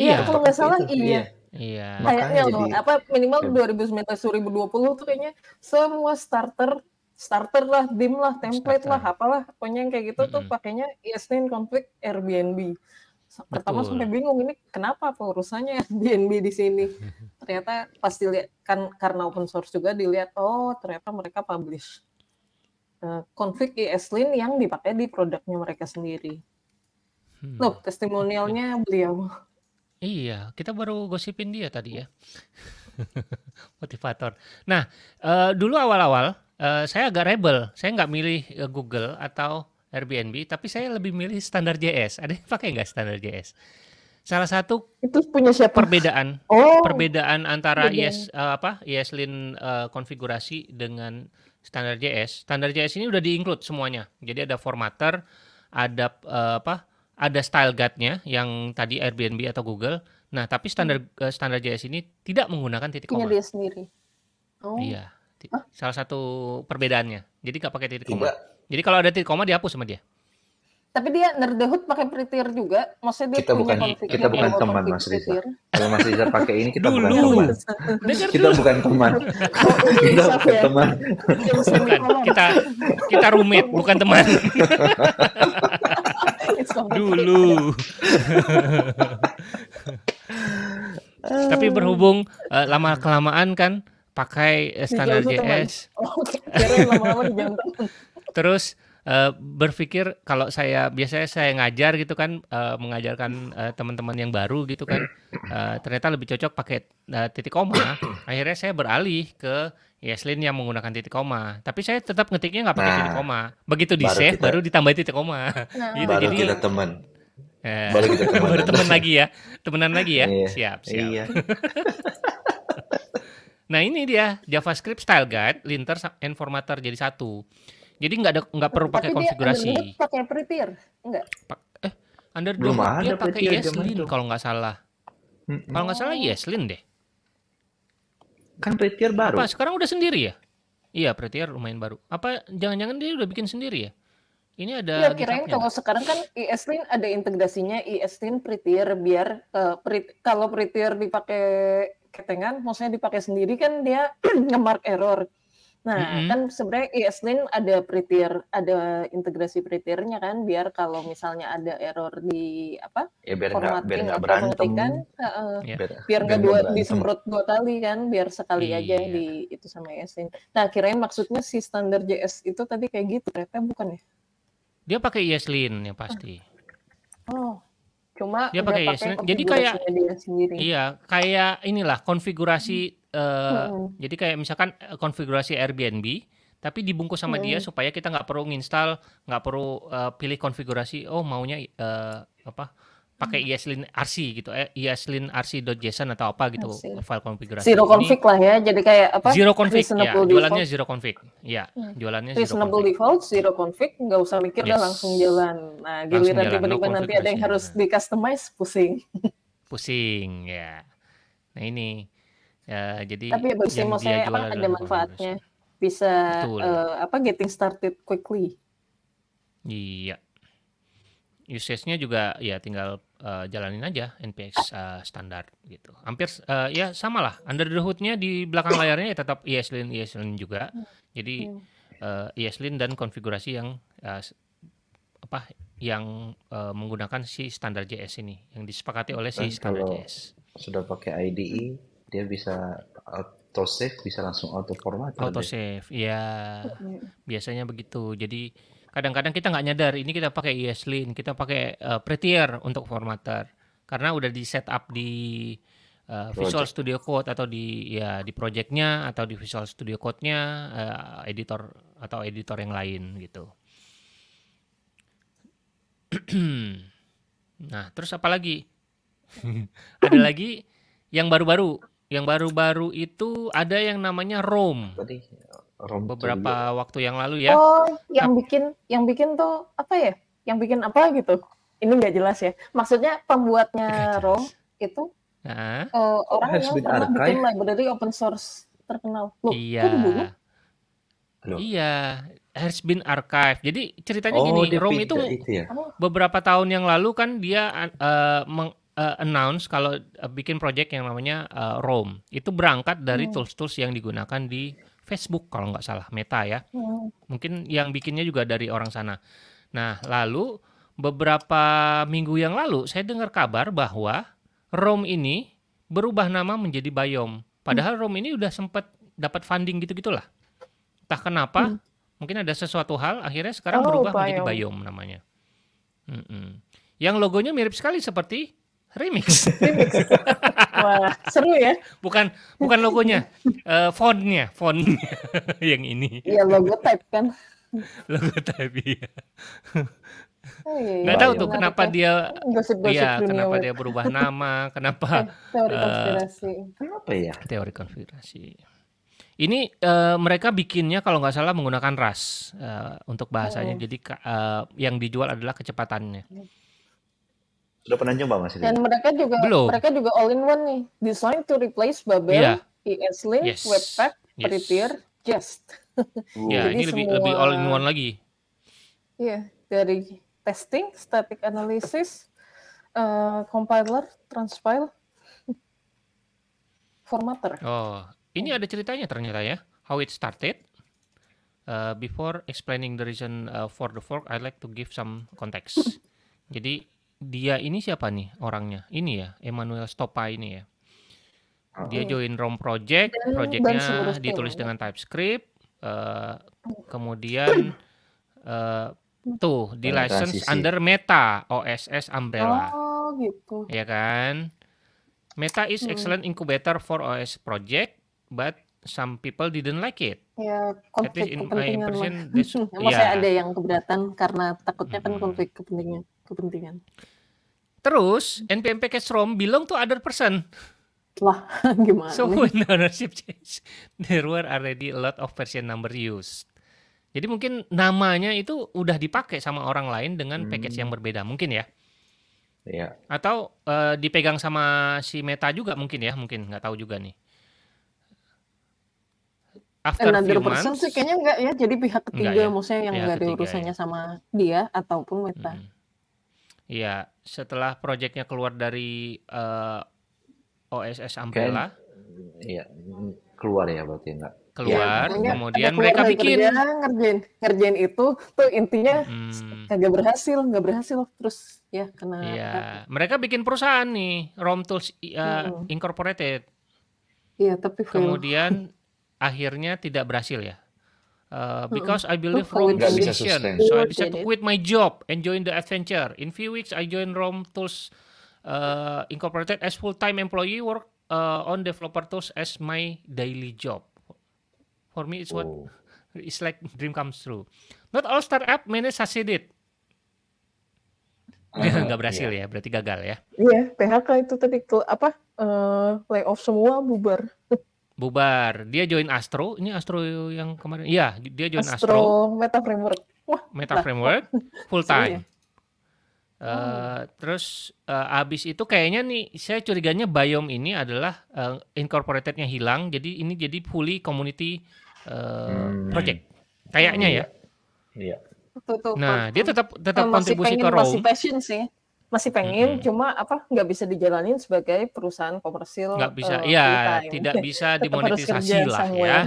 Speaker 4: 2020 iya, iya kalau nggak salah itu, iya. Iya.
Speaker 3: iya. Kayaknya loh, ya, apa
Speaker 4: minimal 2019 iya. 2020 tuh kayaknya semua starter starter lah, dim lah, template starter. lah, apalah, pokoknya yang kayak gitu mm-hmm. tuh pakainya ESN konflik Airbnb. Pertama Betul. sampai bingung ini kenapa apa urusannya Airbnb di sini. ternyata pasti dilihat kan karena open source juga dilihat oh ternyata mereka publish uh, eh, konflik ESLint yang dipakai di produknya mereka sendiri. Hmm. Loh, testimonialnya iya. beliau. Iya, kita baru
Speaker 1: gosipin dia tadi ya. Motivator. Nah, uh, dulu awal-awal Eh, saya agak rebel. Saya nggak milih eh, Google atau Airbnb, tapi saya lebih milih standar JS. Ada yang pakai nggak standar JS? Salah satu itu punya siapa? Perbedaan. Oh. Perbedaan antara ES uh, eh, apa? ESLint uh, konfigurasi dengan standar JS. Standar JS ini udah di include semuanya. Jadi ada formatter, ada uh, apa? Ada style guide-nya yang tadi Airbnb atau Google. Nah, tapi standar hmm. uh, standar JS ini tidak menggunakan titik koma. Punya
Speaker 4: dia sendiri. Oh. Iya.
Speaker 1: Hah? Salah satu perbedaannya. Jadi nggak pakai titik koma. Jadi kalau ada titik koma dihapus sama dia.
Speaker 4: Tapi dia nerdehut pakai pritir juga. Maksudnya dia kita punya bukan kita bukan teman Mas Riza.
Speaker 2: Kalau Mas Riza pakai ini kita dulu. bukan teman.
Speaker 4: kita bukan ya. teman. kita bukan teman. kita
Speaker 1: kita rumit, bukan teman. dulu. Tapi berhubung eh, lama kelamaan kan pakai eh, standar JS. Oh, Terus eh, berpikir kalau saya biasanya saya ngajar gitu kan uh, mengajarkan uh, teman-teman yang baru gitu kan uh, ternyata lebih cocok pakai uh, titik koma. Akhirnya saya beralih ke YesLin yang menggunakan titik koma. Tapi saya tetap ngetiknya nggak pakai nah, titik koma. Begitu di baru save baru, baru ditambah titik koma. Nah. gitu, baru jadi, kita teman. Eh, baru teman. baru teman lagi ya. Temenan lagi ya. Iya, siap, siap. Iya. Nah ini dia JavaScript style guide, linter and formatter jadi satu. Jadi nggak ada nggak perlu pakai konfigurasi.
Speaker 4: pakai prepare enggak Pa
Speaker 1: eh under belum dia pakai Yeslin kalau nggak salah. Hmm. Kalau nggak salah Yeslin deh. Kan prepare baru. Apa sekarang udah sendiri ya? Iya prepare lumayan baru. Apa jangan-jangan dia udah bikin sendiri ya? Ini ada. Ya kirain kalau sekarang kan
Speaker 4: ESLint ada integrasinya ESLint Prettier biar uh, eh, pre kalau Prettier dipakai ketengan maksudnya dipakai sendiri kan dia nge-mark error nah mm -hmm. kan sebenarnya ESLint ada pretier ada integrasi pretiernya kan biar kalau misalnya ada error di apa ya, biar formatting gak, biar gak atau uh, yeah. biar, nggak iya. dua disemprot dua kali kan biar sekali yeah. aja di itu sama ESLint nah kirain maksudnya si standar JS itu tadi kayak gitu ternyata bukan ya
Speaker 1: dia pakai ESLint yang pasti
Speaker 4: oh
Speaker 3: Cuma dia pakai Jadi kayak Iya,
Speaker 1: kayak inilah konfigurasi hmm. Uh, hmm. jadi kayak misalkan eh, konfigurasi Airbnb tapi dibungkus sama hmm. dia supaya kita nggak perlu nginstal, nggak perlu uh, pilih konfigurasi oh maunya uh, apa? pakai ESLint hmm. RC gitu, eh, ESLint RC.json atau apa gitu RC. file konfigurasi. Zero config
Speaker 4: lah ya, jadi kayak apa? Zero config, ya. Jualannya
Speaker 1: zero config, ya. Hmm. Jualannya reasonable
Speaker 4: zero Reasonable default, zero config, nggak usah mikir yes. udah langsung jalan. Nah, giliran tiba-tiba no nanti ada yang harus ya. di customize, pusing.
Speaker 1: pusing, ya. Nah ini, ya, jadi. Tapi bagus mau saya apa ada manfaatnya?
Speaker 4: Bisa uh, apa getting started quickly. Iya
Speaker 1: case nya juga ya tinggal uh, jalanin aja NPX uh, eh, standar gitu. Hampir uh, ya sama lah. Under the hood-nya di belakang layarnya ya tetap ESLint ESLint juga. Jadi uh, hmm. ESLint dan konfigurasi yang uh, apa yang uh, menggunakan si standar JS ini yang disepakati oleh si
Speaker 2: standar JS. Sudah pakai IDE, dia bisa auto save, bisa langsung auto format. Auto save,
Speaker 1: ya biasanya begitu. Jadi kadang-kadang kita nggak nyadar ini kita pakai ESLint, kita pakai uh, Prettier untuk formatter karena udah di setup di uh, Visual Studio Code atau di ya di projectnya atau di Visual Studio Code-nya uh, editor atau editor yang lain gitu. nah, terus apa lagi? ada lagi yang baru-baru, yang baru-baru itu ada yang namanya Rome Rom beberapa waktu yang lalu ya. Oh,
Speaker 4: yang Ap bikin yang bikin tuh apa ya? Yang bikin apa gitu? Ini nggak jelas ya. Maksudnya pembuatnya Rom itu nah. uh, orang yang pernah archive. bikin library open source terkenal. Loh, iya.
Speaker 1: Iya, has been archive. Jadi ceritanya oh, gini, Rom itu, itu ya? Oh. beberapa tahun yang lalu kan dia uh, meng uh, announce kalau uh, bikin project yang namanya uh, Rome. Itu berangkat dari oh. tools-tools hmm. yang digunakan di Facebook kalau nggak salah Meta ya. Hmm. Mungkin yang bikinnya juga dari orang sana. Nah, lalu beberapa minggu yang lalu saya dengar kabar bahwa Rome ini berubah nama menjadi Bayom. Padahal hmm. Rome ini udah sempat dapat funding gitu-gitulah. Entah kenapa, hmm. mungkin ada sesuatu hal akhirnya sekarang oh, berubah Bayom. menjadi Bayom namanya. Hmm -hmm. Yang logonya mirip sekali seperti Remix. Wah, seru ya. Bukan bukan logonya, uh, fontnya, font yang ini. Iya
Speaker 3: logo
Speaker 4: type kan.
Speaker 1: logo type iya. Oh, iya, iya, nggak tahu tuh kenapa dia gosip -gosip iya kenapa iya. Iya, dia berubah nama kenapa eh, teori eh, konspirasi uh, kenapa ya teori konspirasi ini uh, mereka bikinnya kalau nggak salah menggunakan ras uh, untuk bahasanya oh. jadi uh, yang dijual adalah kecepatannya sudah pernah nyoba Mas?
Speaker 2: Dan
Speaker 4: mereka juga Belum. mereka juga all in one nih. Designed to replace Babel, yeah. ESLint, yes. Webpack, yes. Prettier, Jest. Ya, yeah, ini semua, lebih all in one lagi. Iya, dari testing, static analysis, uh, compiler, transpile, formatter.
Speaker 1: Oh, ini ada ceritanya ternyata ya. How it started. Uh, before explaining the reason uh, for the fork, I'd like to give some context. Jadi dia ini siapa nih orangnya? Ini ya, Emmanuel Stopa ini ya. Dia ah. join rom Project, projectnya ditulis dengan TypeScript, uh, kemudian uh, tuh di license under Meta OSS umbrella.
Speaker 3: Oh gitu.
Speaker 1: Ya kan? Meta is hmm. excellent incubator for OS project, but some people didn't like it. Ya, konflik At least in my ya. ada
Speaker 4: yang keberatan karena takutnya kan hmm. konflik kepentingan kepentingan.
Speaker 1: Terus NPMP cash from belong to other person. Lah, gimana? So nih? when ownership change, there were already a lot of version number used. Jadi mungkin namanya itu udah dipakai sama orang lain dengan package hmm. yang berbeda mungkin ya. Iya. Atau uh, dipegang sama si Meta juga mungkin ya, mungkin nggak tahu juga nih. After Another few
Speaker 4: months, sih kayaknya enggak ya, jadi pihak ketiga enggak ya. maksudnya yang enggak ada urusannya ya. sama dia ataupun Meta. Hmm.
Speaker 1: Iya, setelah proyeknya keluar dari uh, eh, OSS Ampela. Iya,
Speaker 2: keluar ya berarti enggak. Keluar, ya, kemudian mereka
Speaker 4: bikin kerja, ngerjain ngerjain itu tuh intinya hmm. kagak berhasil, nggak berhasil terus ya kena. Iya,
Speaker 1: mereka bikin perusahaan nih, Rom Tools uh, hmm. Incorporated. Iya, tapi kemudian akhirnya tidak berhasil ya. Uh, because I believe Rome the Vision, so I decided to quit my job and join the adventure. In few weeks, I joined Rome Tools uh, Incorporated as full-time employee, work uh, on developer tools as my daily job. For me, it's what oh. it's like dream comes true. Not all startup manage succeeded. Uh, ah, gak berhasil yeah. ya, berarti gagal ya.
Speaker 4: Iya, yeah, PHK itu tadi apa uh, layoff semua bubar.
Speaker 1: bubar. Dia join Astro, ini Astro yang kemarin. Iya, dia join Astro. Astro
Speaker 4: Meta Framework. Wah, Meta lah. Framework
Speaker 1: full ya. time. Uh, hmm. Terus uh, abis itu kayaknya nih saya curiganya biome ini adalah uh, incorporatednya hilang, jadi ini jadi fully community uh, hmm. project kayaknya hmm. ya. Iya.
Speaker 4: nah, dia tetap tetap kontribusi ke Rome. Masih passion sih masih pengen hmm. cuma apa nggak bisa dijalanin sebagai perusahaan komersil nggak bisa uh, ya tidak bisa dimonetisasi lah ya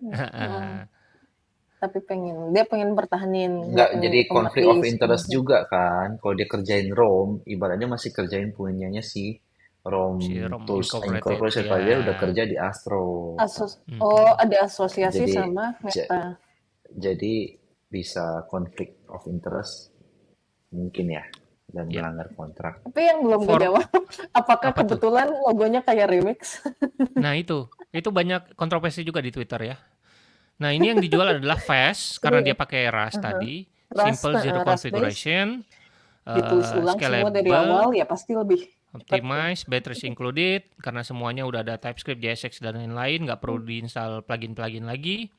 Speaker 2: hmm.
Speaker 4: tapi pengen dia pengen bertahanin nggak eh, jadi konflik of interest
Speaker 2: juga kan kalau dia kerjain rom ibaratnya masih kerjain punyanya si rom si Tools Incorporated, ya. udah kerja di Astro. Asos
Speaker 4: Oh, ada asosiasi jadi, sama Meta.
Speaker 2: jadi bisa konflik of interest mungkin ya dan yeah. melanggar kontrak. Tapi
Speaker 4: yang belum For... dijawab, apakah Apa kebetulan tuh? logonya kayak remix?
Speaker 1: nah itu, itu banyak kontroversi juga di Twitter ya. Nah ini yang dijual adalah fast karena iya. dia pakai ras uh -huh. tadi, Rust, simple eh, zero uh, configuration, uh, eh, scalable, semua dari awal
Speaker 4: ya pasti lebih
Speaker 1: optimize, batteries included karena semuanya udah ada TypeScript, JSX dan lain-lain, nggak perlu hmm. diinstal plugin-plugin lagi.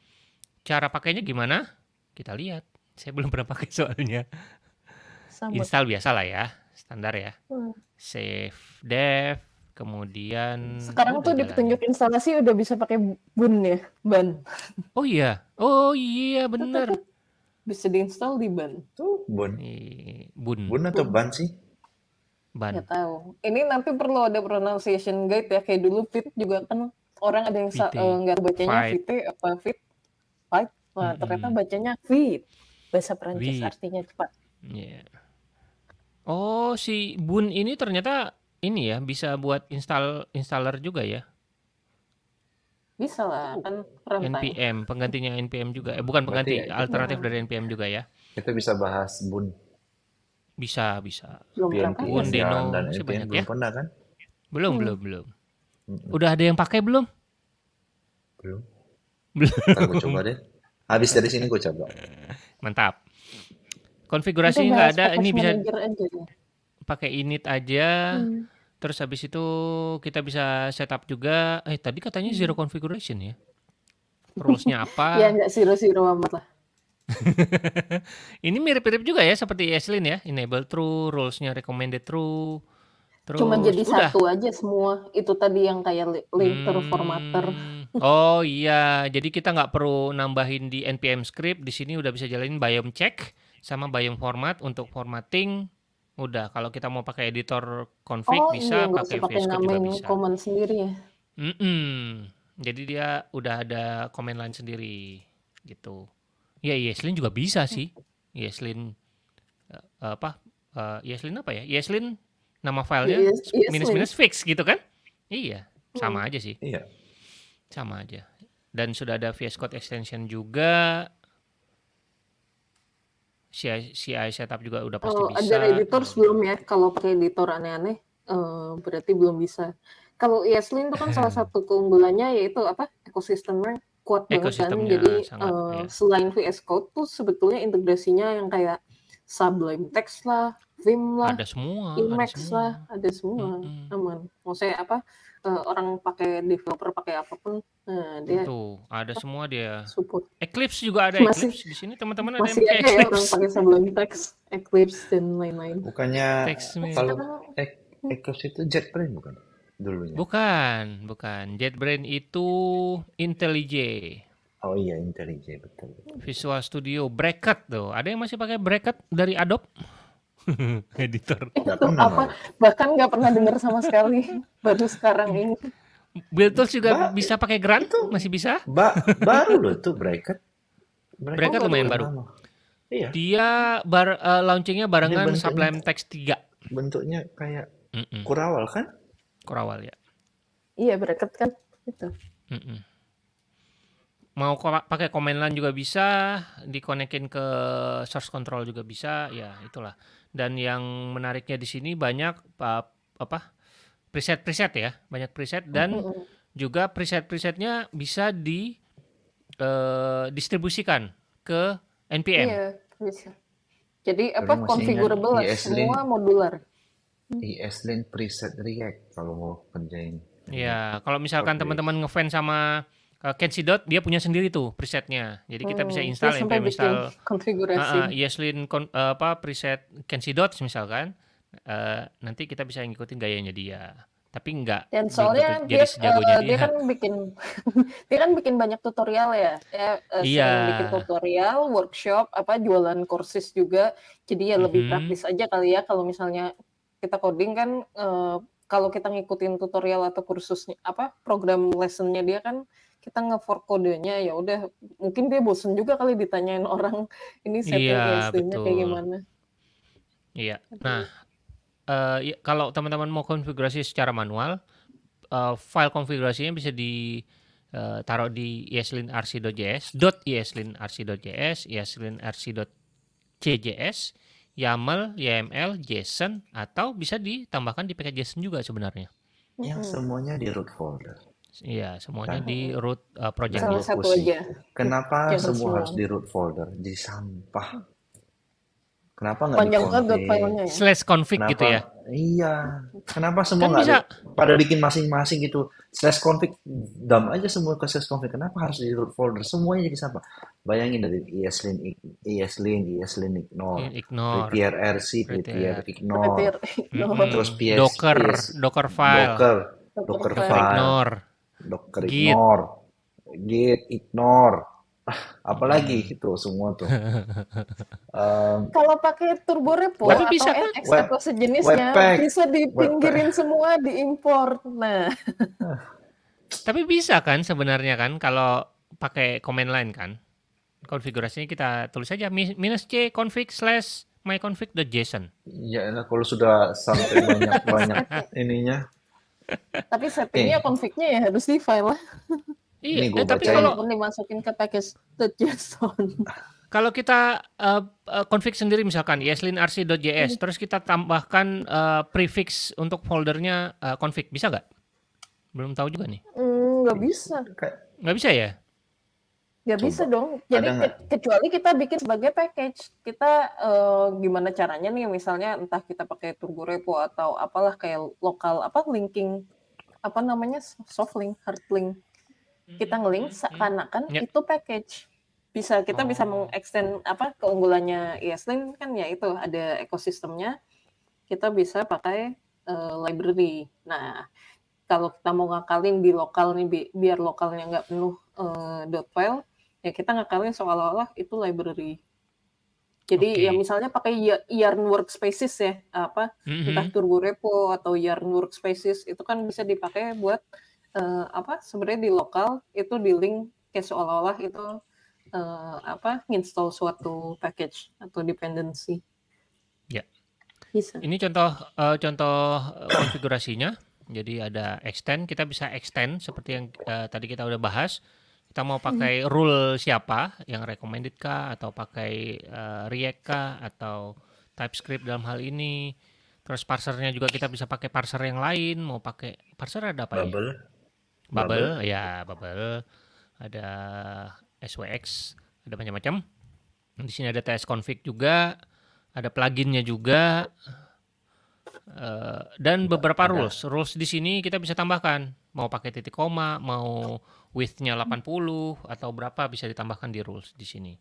Speaker 1: Cara pakainya gimana? Kita lihat. Saya belum pernah pakai soalnya buat... install biasa lah ya standar ya hmm. save dev kemudian sekarang tuh di
Speaker 4: petunjuk instalasi udah bisa pakai bun ya ban oh iya oh iya bener bisa diinstal di ban tuh
Speaker 1: bun bun bun atau ban sih
Speaker 2: ban Gak
Speaker 4: tahu ini nanti perlu ada pronunciation guide ya kayak dulu fit juga kan orang ada yang eh, nggak uh, bacanya fit apa fit fight Wah, ternyata bacanya fit bahasa Perancis artinya cepat.
Speaker 1: Yeah. Oh, si Bun ini ternyata ini ya bisa buat install installer juga ya?
Speaker 4: Bisa lah, kan rentai.
Speaker 1: NPM, penggantinya NPM juga. Eh, bukan pengganti, ya, alternatif ya. dari NPM juga ya. Itu bisa bahas Bun. Bisa, bisa. Belum pernah kan? Bun, Deno, dan NPM banyak, belum ya? pernah kan? Belum, hmm. belum, belum. Udah ada yang pakai belum? Belum. Belum. Aku coba deh.
Speaker 3: Habis dari sini gue
Speaker 1: coba. Mantap. Konfigurasi nggak ada, ini bisa ya? pakai init aja. Hmm. Terus habis itu kita bisa setup juga. Eh tadi katanya hmm. zero configuration ya. Rulesnya apa? ya nggak
Speaker 4: zero zero amat lah.
Speaker 1: ini mirip-mirip juga ya seperti eslin ya. Enable true, rulesnya recommended true. Terus, Cuma jadi udah. satu
Speaker 4: aja semua. Itu tadi yang kayak linter hmm, formatter.
Speaker 1: Oh iya, jadi kita nggak perlu nambahin di npm script. Di sini udah bisa jalanin biome check sama bayung format untuk formatting udah kalau kita mau pakai editor config oh, bisa iya, pakai Code juga bisa
Speaker 4: komen sendiri ya
Speaker 1: mm -mm. jadi dia udah ada command line sendiri gitu ya Yeslin juga bisa sih Yeslin uh, apa uh, Yeslin apa ya Yeslin nama filenya yes, yes, minus minus fix gitu kan iya sama hmm. aja sih iya sama aja dan sudah ada VS Code extension juga si, si setup juga udah pasti oh, bisa. Ada editor
Speaker 4: gitu. belum ya, kalau pakai editor aneh-aneh uh, berarti belum bisa. Kalau ESLint itu kan salah hmm. satu keunggulannya yaitu apa ekosistemnya kuat banget kan. Jadi eh, sangat, uh, ya. selain VS Code tuh sebetulnya integrasinya yang kayak Sublime Text lah, Vim lah, ada semua, Emacs lah, ada semua, mm -hmm. aman. Maksudnya apa? uh, orang pakai developer pakai apapun nah dia
Speaker 1: tuh ada semua dia support Eclipse juga ada masih, Eclipse di sini teman-teman ada yang
Speaker 4: pakai Eclipse ya orang pakai sebelum teks Eclipse dan lain-lain bukannya kalau
Speaker 2: e
Speaker 1: Eclipse itu JetBrain bukan dulunya bukan bukan JetBrain itu IntelliJ
Speaker 2: Oh iya IntelliJ betul.
Speaker 1: Visual Studio Bracket tuh. Ada yang masih pakai Bracket dari Adobe? editor. Eh, apa,
Speaker 4: bahkan nggak pernah dengar sama sekali. Baru sekarang ini.
Speaker 1: Builders juga ba, bisa pakai grant? tuh, Masih bisa? Ba, baru loh tuh bracket. Bracket, bracket oh, lumayan baru. Iya. Dia bar, uh, launchingnya barengan Sublime Text 3. Bentuknya kayak mm -mm. kurawal kan? Kurawal
Speaker 4: ya. Iya bracket kan itu.
Speaker 1: Mm -mm. Mau pakai command line juga bisa, dikonekin ke source control juga bisa, ya itulah. Dan yang menariknya di sini banyak uh, apa preset-preset ya, banyak preset dan juga preset-presetnya bisa di uh, distribusikan ke NPM. Iya,
Speaker 4: bisa. Jadi apa configurable semua modular.
Speaker 2: ESLint preset React kalau mau kerjain.
Speaker 1: Iya, kalau misalkan teman-teman ngefans sama uh, eh, Kensidot dia punya sendiri tuh presetnya. Jadi kita hmm, bisa oh, install ya, misal konfigurasi. Uh, uh, Yeslin kon, uh, apa preset Kensidot misalkan uh, nanti kita bisa ngikutin gayanya dia. Tapi enggak. Dan soalnya dia, jadi uh, dia, dia kan
Speaker 4: bikin dia kan bikin banyak tutorial ya. Dia uh, iya. bikin tutorial, workshop, apa jualan kursus juga. Jadi ya lebih -hmm. praktis aja kali ya kalau misalnya kita coding kan uh, kalau kita ngikutin tutorial atau kursusnya apa program lessonnya dia kan kita ngefor kodenya ya udah mungkin dia bosen juga kali ditanyain orang ini iya, setting iya, kayak gimana.
Speaker 1: Iya. Nah, uh, ya, kalau teman-teman mau konfigurasi secara manual, uh, file konfigurasinya bisa di uh, taruh di eslinrc.js, .eslinrc.js, eslinrc.cjs, YAML, YAML, JSON, atau bisa ditambahkan di paket JSON juga sebenarnya. Yang semuanya di root folder. Iya, semuanya Kenapa? di root uh, project
Speaker 2: Salah satu aja. Kenapa Jangan semua harus di root folder, di sampah? Kenapa nggak panjang banget filenya? Ya? Slash config gitu Kenapa? gitu ya? Iya. Kenapa kan semua kan bisa... pada bikin masing-masing gitu? Slash config, dump aja semua ke slash config. Kenapa harus di root folder? Semuanya jadi sampah. Bayangin dari ESLint, ESLint, ESLint ignore, iya, ignore. PRRC, PTR ignore, PTR ignore. terus PS, Docker, PS, Docker file, Docker, Docker file, ignore dokter Git. ignore, Git ignore, ah, apalagi hmm. itu semua tuh.
Speaker 1: um,
Speaker 4: Kalau pakai turbo repo atau bisa kan? NX web, atau sejenisnya webpack, bisa dipinggirin webpack. semua diimpor. Nah.
Speaker 1: Tapi bisa kan sebenarnya kan kalau pakai command line kan? Konfigurasinya kita tulis aja minus c config slash myconfig.json. Ya, nah, kalau sudah sampai banyak banyak ininya
Speaker 4: tapi settingnya okay. konfliknya ya harus di file lah. Iya, eh, tapi kalau dimasukin ke package JSON. Kalau kita
Speaker 1: uh, uh, config sendiri misalkan yeslinrc.js, iya. terus kita tambahkan uh, prefix untuk foldernya uh, config, bisa nggak? Belum tahu juga nih.
Speaker 4: Hmm, nggak mm, bisa. Nggak bisa ya? Gak Coba. bisa dong. Jadi ke kecuali kita bikin sebagai package, kita uh, gimana caranya nih misalnya entah kita pakai Turbo Repo atau apalah kayak lokal apa linking apa namanya soft link, hard link. Hmm, kita ngelink hmm, seakan-akan hmm. yep. Ya. itu package. Bisa kita oh. bisa mengextend apa keunggulannya ESLint kan ya itu ada ekosistemnya. Kita bisa pakai uh, library. Nah, kalau kita mau ngakalin di lokal nih bi biar lokalnya nggak penuh uh, dot file ya kita ngakalin seolah-olah itu library. Jadi okay. ya misalnya pakai ya, Yarn Workspaces ya, apa mm-hmm. Turbo Repo atau Yarn Workspaces itu kan bisa dipakai buat uh, apa sebenarnya di lokal itu di link kayak seolah-olah itu uh, apa install suatu package atau dependency.
Speaker 1: Ya. Bisa. Ini contoh uh, contoh konfigurasinya. Jadi ada extend, kita bisa extend seperti yang uh, tadi kita udah bahas kita mau mhm. pakai rule siapa yang recommended kah atau pakai uh, React kah atau TypeScript dalam hal ini terus parsernya juga kita bisa pakai parser yang lain mau pakai parser ada apa ya? bubble. ya bubble bubble ya bubble ada SWX ada macam-macam di sini ada TS config juga ada pluginnya juga uh, dan beberapa ada. rules rules di sini kita bisa tambahkan mau pakai titik koma mau widthnya nya 80 atau berapa bisa ditambahkan di rules di sini.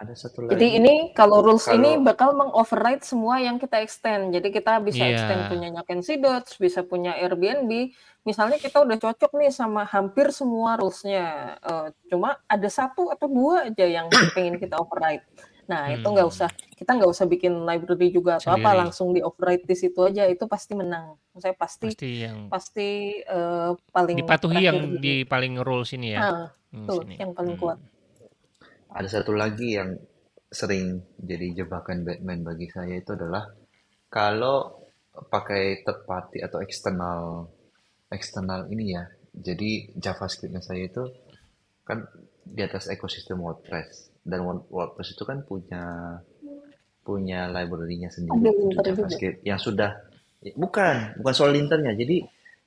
Speaker 1: Ada satu lagi. Jadi ini kalau rules kalau... ini
Speaker 4: bakal mengoverride semua yang kita extend. Jadi kita bisa yeah. extend punya Kensi Dots, bisa punya Airbnb. Misalnya kita udah cocok nih sama hampir semua rulesnya. Uh, cuma ada satu atau dua aja yang pengen kita override. Nah hmm. itu nggak usah kita nggak usah bikin library juga atau Sendiri. apa langsung di override di situ aja itu pasti menang. Saya pasti pasti, yang pasti uh, paling dipatuhi yang gitu.
Speaker 1: di paling rule
Speaker 2: sini ya. Nah, hmm, tuh, sini. yang paling hmm. kuat. Ada satu lagi yang sering jadi jebakan Batman bagi saya itu adalah kalau pakai third party atau eksternal eksternal ini ya. Jadi JavaScriptnya saya itu kan di atas ekosistem WordPress dan WordPress itu kan punya punya library-nya sendiri untuk JavaScript yang sudah bukan bukan soal linternya jadi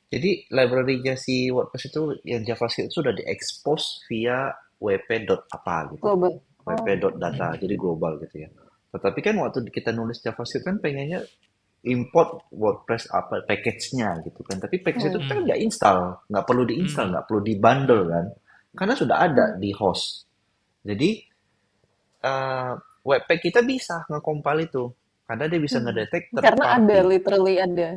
Speaker 2: jadi library-nya si WordPress itu yang JavaScript itu sudah diekspos via wp. apa gitu. wp. Oh. Data Oh. Jadi global gitu ya. Tetapi kan waktu kita nulis JavaScript kan pengennya import WordPress apa package-nya gitu kan. Tapi package hmm. itu kan nggak install, nggak perlu diinstal, hmm. nggak perlu dibundle kan. Karena sudah ada hmm. di host. Jadi uh, webpack kita bisa ngekompil itu karena dia bisa ngedetect hmm. karena ada
Speaker 4: literally ada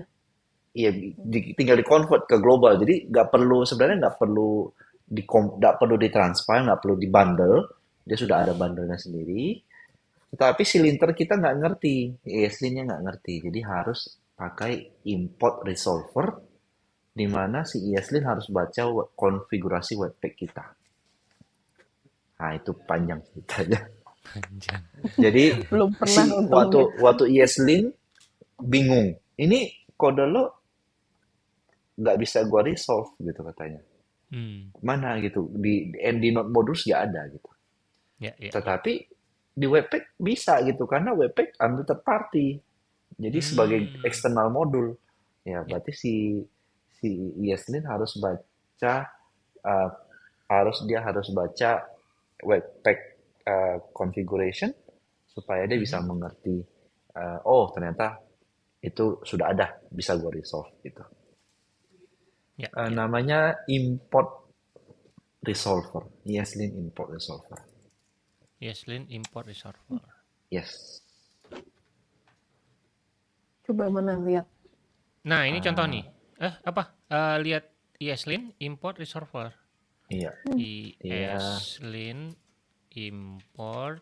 Speaker 2: iya di, tinggal di convert ke global jadi nggak perlu sebenarnya nggak perlu di nggak perlu di transpile nggak perlu di bundle dia sudah ada bundlenya sendiri tetapi silinder kita nggak ngerti ESD-nya nggak ngerti jadi harus pakai import resolver di mana si ESLint harus baca konfigurasi webpack kita. Nah, itu panjang ceritanya. Panjang. Jadi belum pernah si, waktu waktu Yeslin bingung. Ini kode lo nggak bisa gua resolve gitu katanya. Hmm. Mana gitu di, di MD not modus nggak ada gitu. Ya, ya, Tetapi di webpack bisa gitu karena webpack ambil third party. Jadi hmm. sebagai eksternal modul. Ya, ya, berarti si si Yeslin harus baca uh, harus dia harus baca webpack uh, configuration supaya dia bisa mhm. mengerti uh, oh ternyata itu sudah ada bisa gue resolve gitu. Ya, uh, Namanya import resolver, yeslin import resolver.
Speaker 1: yeslin import resolver.
Speaker 4: Yes. Coba mana lihat.
Speaker 1: Nah ini uh, contoh nih. Eh apa? Uh, lihat yeslin import resolver. Iya. yeslin iya import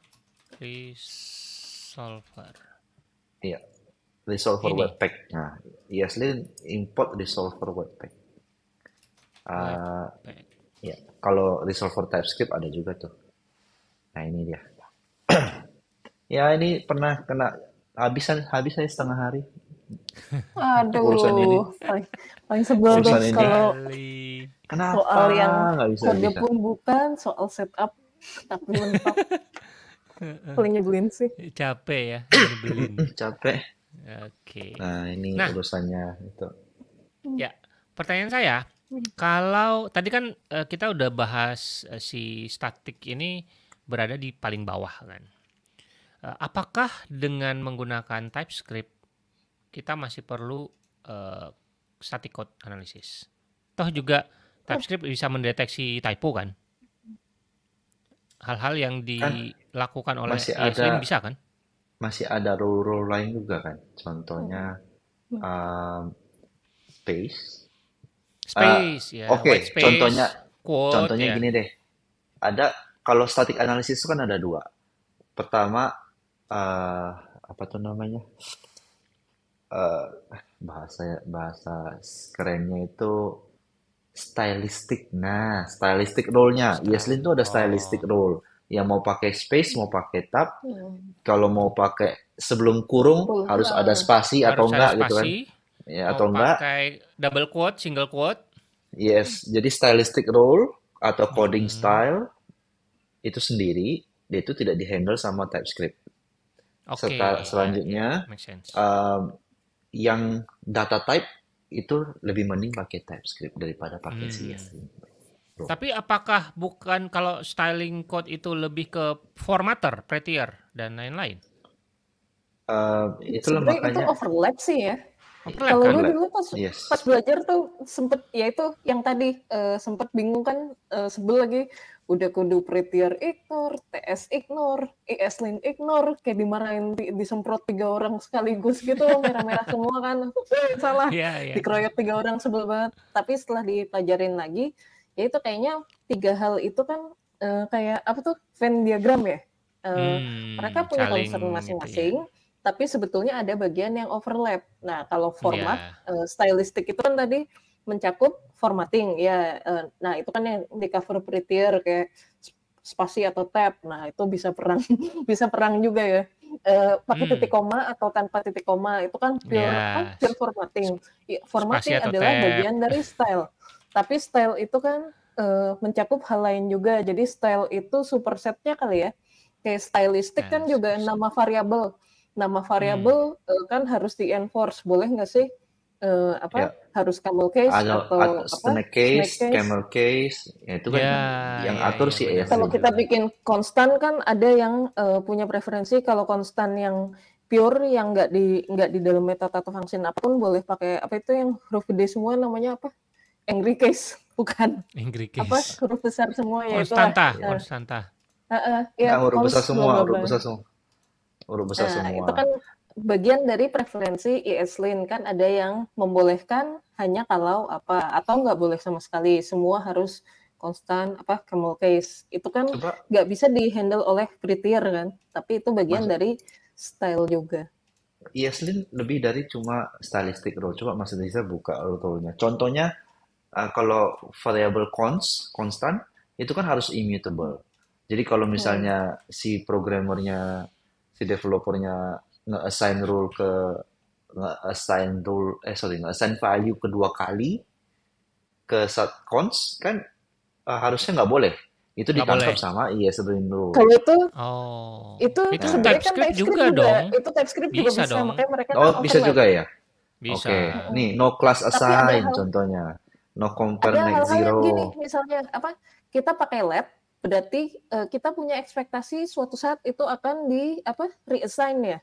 Speaker 1: resolver.
Speaker 2: Iya, resolver Ini. webpack. Nah, Yaslin iya, import resolver webpack. Uh, Ya, kalau resolver TypeScript ada juga tuh. Nah ini dia. ya ini pernah kena habis habis saya setengah hari.
Speaker 4: Aduh, ini. paling, paling sebel kalau
Speaker 2: soal yang nggak bisa, bisa. pun
Speaker 4: bukan, soal setup tapi mentok paling nyebelin sih
Speaker 1: capek ya nyebelin capek oke
Speaker 2: nah ini nah, urusannya
Speaker 3: itu
Speaker 1: ya pertanyaan saya hmm. kalau tadi kan uh, kita udah bahas uh, si statik ini berada di paling bawah kan uh, apakah dengan menggunakan TypeScript kita masih perlu uh, static code analysis toh juga oh. TypeScript bisa mendeteksi typo kan hal-hal yang kan dilakukan kan oleh masih ada, ada, bisa kan?
Speaker 2: Masih ada role-role lain juga kan. Contohnya hmm. hmm. um, space.
Speaker 1: Space uh, ya. Oke, okay. contohnya quote, contohnya ya.
Speaker 2: gini deh. Ada kalau static analysis itu kan ada dua. Pertama uh, apa tuh namanya? Uh, bahasa bahasa kerennya itu stylistik. Nah, stylistik role-nya. Yeslin tuh ada stylistik oh. role. Yang mau pakai space, mau pakai tab. Hmm. Kalau mau pakai sebelum kurung oh, harus ada spasi harus atau enggak gitu spasi, gitu kan. Ya, atau enggak.
Speaker 1: Pakai double quote, single quote.
Speaker 2: Yes, jadi stylistic role atau coding hmm. style itu sendiri dia itu tidak dihandle sama TypeScript.
Speaker 1: Okay. selanjutnya yeah,
Speaker 2: um, yang data type itu lebih mending pakai TypeScript daripada pakai hmm. CSS.
Speaker 1: Bro. Tapi apakah bukan kalau styling code itu lebih ke formatter, prettier dan lain-lain?
Speaker 4: Uh, itu makanya itu overlap sih ya.
Speaker 2: Overlap, kalau kan? dulu pas, yes. pas
Speaker 4: belajar tuh sempet ya itu yang tadi uh, sempet bingung kan uh, sebel lagi udah kudu prettier ignore, TS ignore, IS e Lin ignore, kayak dimarahin di, disemprot tiga orang sekaligus gitu merah-merah semua kan salah yeah, yeah. dikeroyok tiga orang sebel banget. Tapi setelah dipelajarin lagi, ya itu kayaknya tiga hal itu kan uh, kayak apa tuh Venn diagram ya.
Speaker 3: Uh, hmm, mereka punya concern masing-masing.
Speaker 4: yeah. tapi sebetulnya ada bagian yang overlap. Nah, kalau iya. format yeah. uh, stylistik itu kan tadi mencakup formatting ya uh, nah itu kan yang di cover prettier kayak spasi atau tab nah itu bisa perang bisa perang juga ya eh, pakai hmm. titik koma atau tanpa titik koma itu kan pure yeah. kan pure formatting ya, formatting adalah tab. bagian dari style tapi style itu kan eh, mencakup hal lain juga jadi style itu supersetnya kali ya kayak stylistik yes. kan nah, juga nama variabel nama variabel hmm. Eh, kan harus di enforce boleh nggak sih uh, apa ya. harus camel case Ado, atau, apa? Snake case, snake case, camel
Speaker 2: case, ya itu kan ya, yang ya, atur ya, sih ya. Kalau kita
Speaker 4: bikin konstan kan ada yang uh, punya preferensi kalau konstan yang pure yang nggak di nggak di dalam meta atau function apapun boleh pakai apa itu yang huruf gede semua namanya apa? Angry case bukan? Angry case. Apa huruf besar semua ya itu? Konstanta, eh, konstanta. Uh, uh, ya, nah, huruf besar semua, huruf besar semua.
Speaker 1: Huruf
Speaker 2: besar nah, semua. Itu kan
Speaker 4: bagian dari preferensi ESLIN kan ada yang membolehkan hanya kalau apa atau nggak boleh sama sekali semua harus konstan apa camel case itu kan nggak bisa dihandle oleh kriteria kan tapi itu bagian Maksud, dari style juga
Speaker 2: ESLIN lebih dari cuma stylistic rule coba Mas Desa buka rule contohnya uh, kalau variable cons konstan itu kan harus immutable jadi kalau misalnya hmm. si programmernya si developernya nge-assign rule ke nge-assign rule eh sorry nge-assign value kedua kali ke cons kan uh, harusnya nggak boleh itu di ditangkap boleh. sama iya rule. Kalau itu,
Speaker 4: oh. itu, itu sebenarnya kan TypeScript juga, juga dong. Itu TypeScript bisa juga bisa, dong. makanya mereka oh, kan bisa juga ya.
Speaker 2: Bisa. Oke, okay. nih no class assign contohnya, no compare ada next hal -hal zero. gini,
Speaker 4: misalnya apa? Kita pakai lab, berarti uh, kita punya ekspektasi suatu saat itu akan di apa reassign ya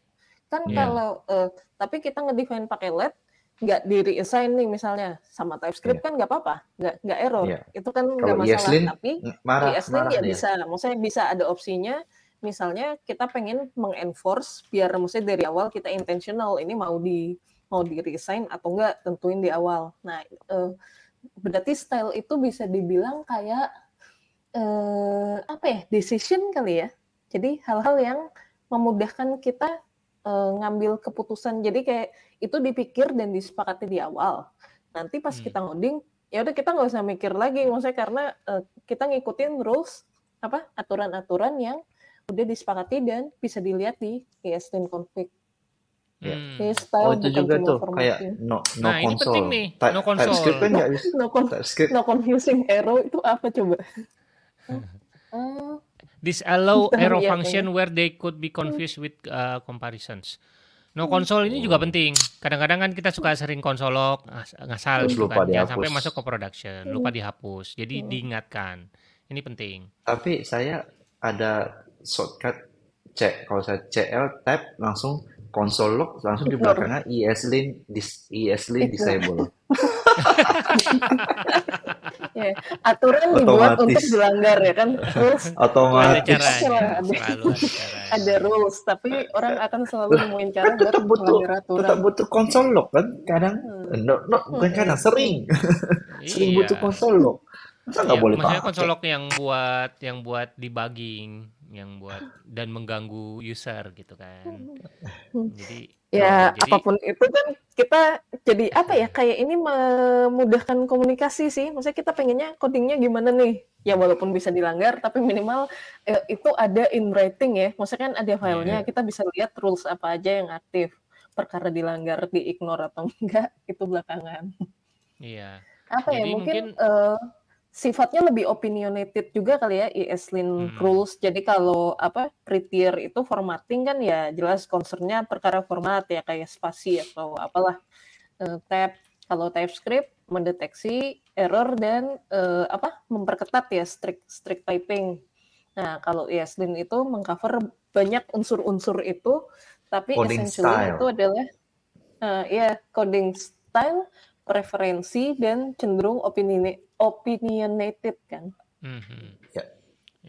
Speaker 4: Kan yeah. kalau uh, tapi kita ngedefine pakai let nggak di reassign nih misalnya sama TypeScript yeah. kan nggak apa-apa, nggak nggak error. Yeah. Itu kan nggak masalah. ESLint, tapi marah, ESLint marah ya dia. bisa, maksudnya bisa ada opsinya misalnya kita pengen mengenforce biar maksudnya dari awal kita intentional ini mau di mau di resign atau enggak tentuin di awal. Nah, eh, berarti style itu bisa dibilang kayak eh, apa ya decision kali ya. Jadi hal-hal yang memudahkan kita uh, ngambil keputusan jadi kayak itu dipikir dan disepakati di awal nanti pas hmm. kita ngoding ya udah kita nggak usah mikir lagi maksudnya karena uh, kita ngikutin rules apa aturan-aturan yang udah disepakati dan bisa dilihat di Steam config Hmm. Style, oh itu juga tuh kayak no no nah, console. Ini penting nih. no console. TypeScript kan no, no confusing arrow itu apa coba?
Speaker 1: hmm. uh, This allow error function where they could be confused with uh, comparisons. No hmm. console ini juga penting. Kadang-kadang kan kita suka sering konsolok ngasal Terus gitu kan. Jangan sampai masuk ke production, lupa hmm. dihapus. Jadi hmm. diingatkan. Ini penting.
Speaker 2: Tapi saya ada shortcut C kalau saya CL tap langsung konsol lock langsung di belakangnya ESLint dis, ESLint disable.
Speaker 4: yeah. aturan dibuat untuk dilanggar ya kan rules otomatis
Speaker 3: ada cara, ada,
Speaker 4: ada rules tapi orang akan selalu nemuin cara kan buat butuh, aturan tetap
Speaker 2: butuh lo kan kadang hmm. no, no, bukan kadang hmm. sering iya. sering butuh konsol Masa nggak iya, boleh maksudnya konsol
Speaker 1: yang buat yang buat debugging yang buat dan mengganggu user gitu kan
Speaker 4: hmm. jadi Ya, jadi, apapun itu kan kita jadi apa ya? Kayak ini memudahkan komunikasi sih. Maksudnya kita pengennya codingnya gimana nih? Ya walaupun bisa dilanggar, tapi minimal eh, itu ada in writing ya. Maksudnya kan ada iya. filenya, yeah. kita bisa lihat rules apa aja yang aktif. Perkara dilanggar, di ignore atau enggak itu belakangan.
Speaker 3: Iya. Yeah.
Speaker 4: Apa ya, jadi ya? Mungkin, mungkin uh, sifatnya lebih opinionated juga kali ya ESLin hmm. rules. Jadi kalau apa prettier itu formatting kan ya jelas concernnya perkara format ya kayak spasi atau apalah uh, tab. Kalau TypeScript mendeteksi error dan uh, apa memperketat ya strict strict typing. Nah, kalau ESLin itu mengcover banyak unsur-unsur itu tapi coding essentially style. itu adalah uh, ya coding style, preferensi dan cenderung opini opinionated kan.
Speaker 2: Mm-hmm. Ya. Iya.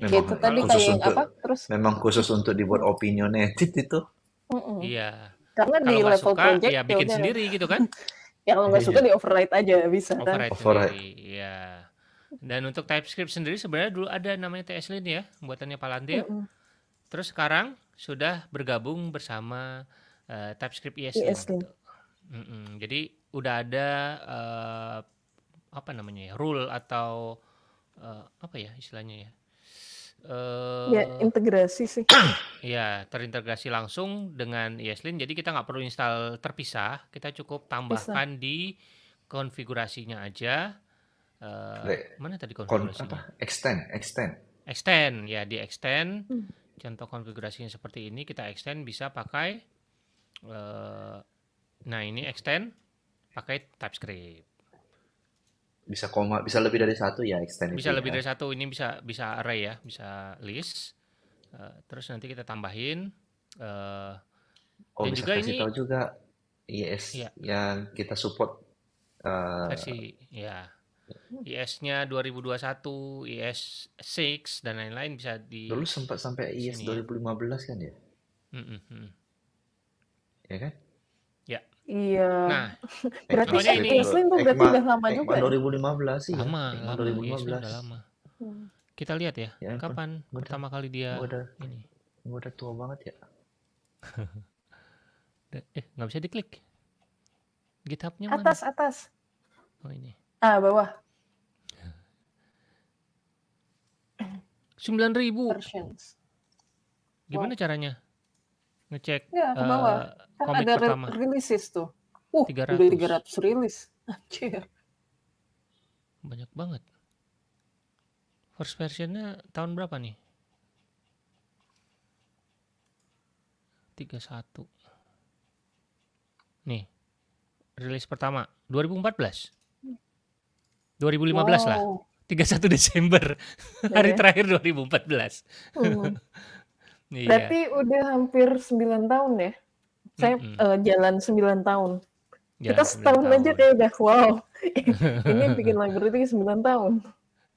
Speaker 2: Memang gitu tadi kayak untuk, apa? Terus memang khusus untuk dibuat opinionated itu.
Speaker 1: Iya. Mm Karena Kalau di level suka, project ya, ya bikin yaudah. sendiri gitu kan.
Speaker 4: ya kalau nggak suka iya. di override aja bisa kan. Override.
Speaker 1: Iya. Dan untuk TypeScript sendiri sebenarnya dulu ada namanya TSLin ya, buatannya Palantir. Mm -mm. Terus sekarang sudah bergabung bersama uh, TypeScript ESLin. Mm -mm. Jadi udah ada uh, apa namanya ya rule atau uh, apa ya istilahnya ya uh, ya integrasi
Speaker 4: sih
Speaker 1: ya terintegrasi langsung dengan Yeslin jadi kita nggak perlu install terpisah kita cukup tambahkan Bisa. di konfigurasinya aja uh, mana tadi konfigurasinya apa? extend extend extend ya di extend hmm. contoh konfigurasinya seperti ini kita extend bisa pakai uh, nah ini extend pakai TypeScript
Speaker 2: bisa koma bisa lebih dari satu ya extend bisa lebih ya. dari
Speaker 1: satu ini bisa bisa array ya bisa list uh, terus nanti kita tambahin uh, oh, dan bisa juga kasih ini tahu
Speaker 2: juga yes ya. yang kita support
Speaker 1: uh, versi ya IS-nya 2021, IS 6 dan lain-lain bisa di Dulu sempat sampai IS 2015
Speaker 2: ya. kan ya?
Speaker 1: Mm -hmm. Ya kan?
Speaker 4: Iya. Nah, berarti Sheikh ini
Speaker 3: Muslim tuh berarti udah lama juga. 2015
Speaker 2: ya? sih. Lama, ya. lama. 2015. Ya, udah lama.
Speaker 3: Hmm.
Speaker 1: Kita lihat ya, ya kapan gue pertama udah, kali dia gue udah, ini. Gue udah tua banget ya. Eh, eh, nggak bisa diklik. GitHubnya mana? Atas,
Speaker 4: atas. Oh ini. Ah, bawah. Sembilan ribu.
Speaker 1: Gimana wow. caranya? Ngecek ya, ke bawah. Uh, kan komik ada pertama.
Speaker 4: releases tuh. Uh, 300. udah 300 rilis. Anjir.
Speaker 1: Banyak banget. First versionnya tahun berapa nih? 31. Nih. Rilis pertama 2014. 2015 wow. lah. 31 Desember. Yeah. Hari ya. terakhir
Speaker 4: 2014. Uh. Iya. Berarti udah hampir 9 tahun ya. Saya mm -hmm. uh, jalan 9 tahun. Ya, Kita setahun aja kayak udah wow. ini bikin lagu itu 9 tahun.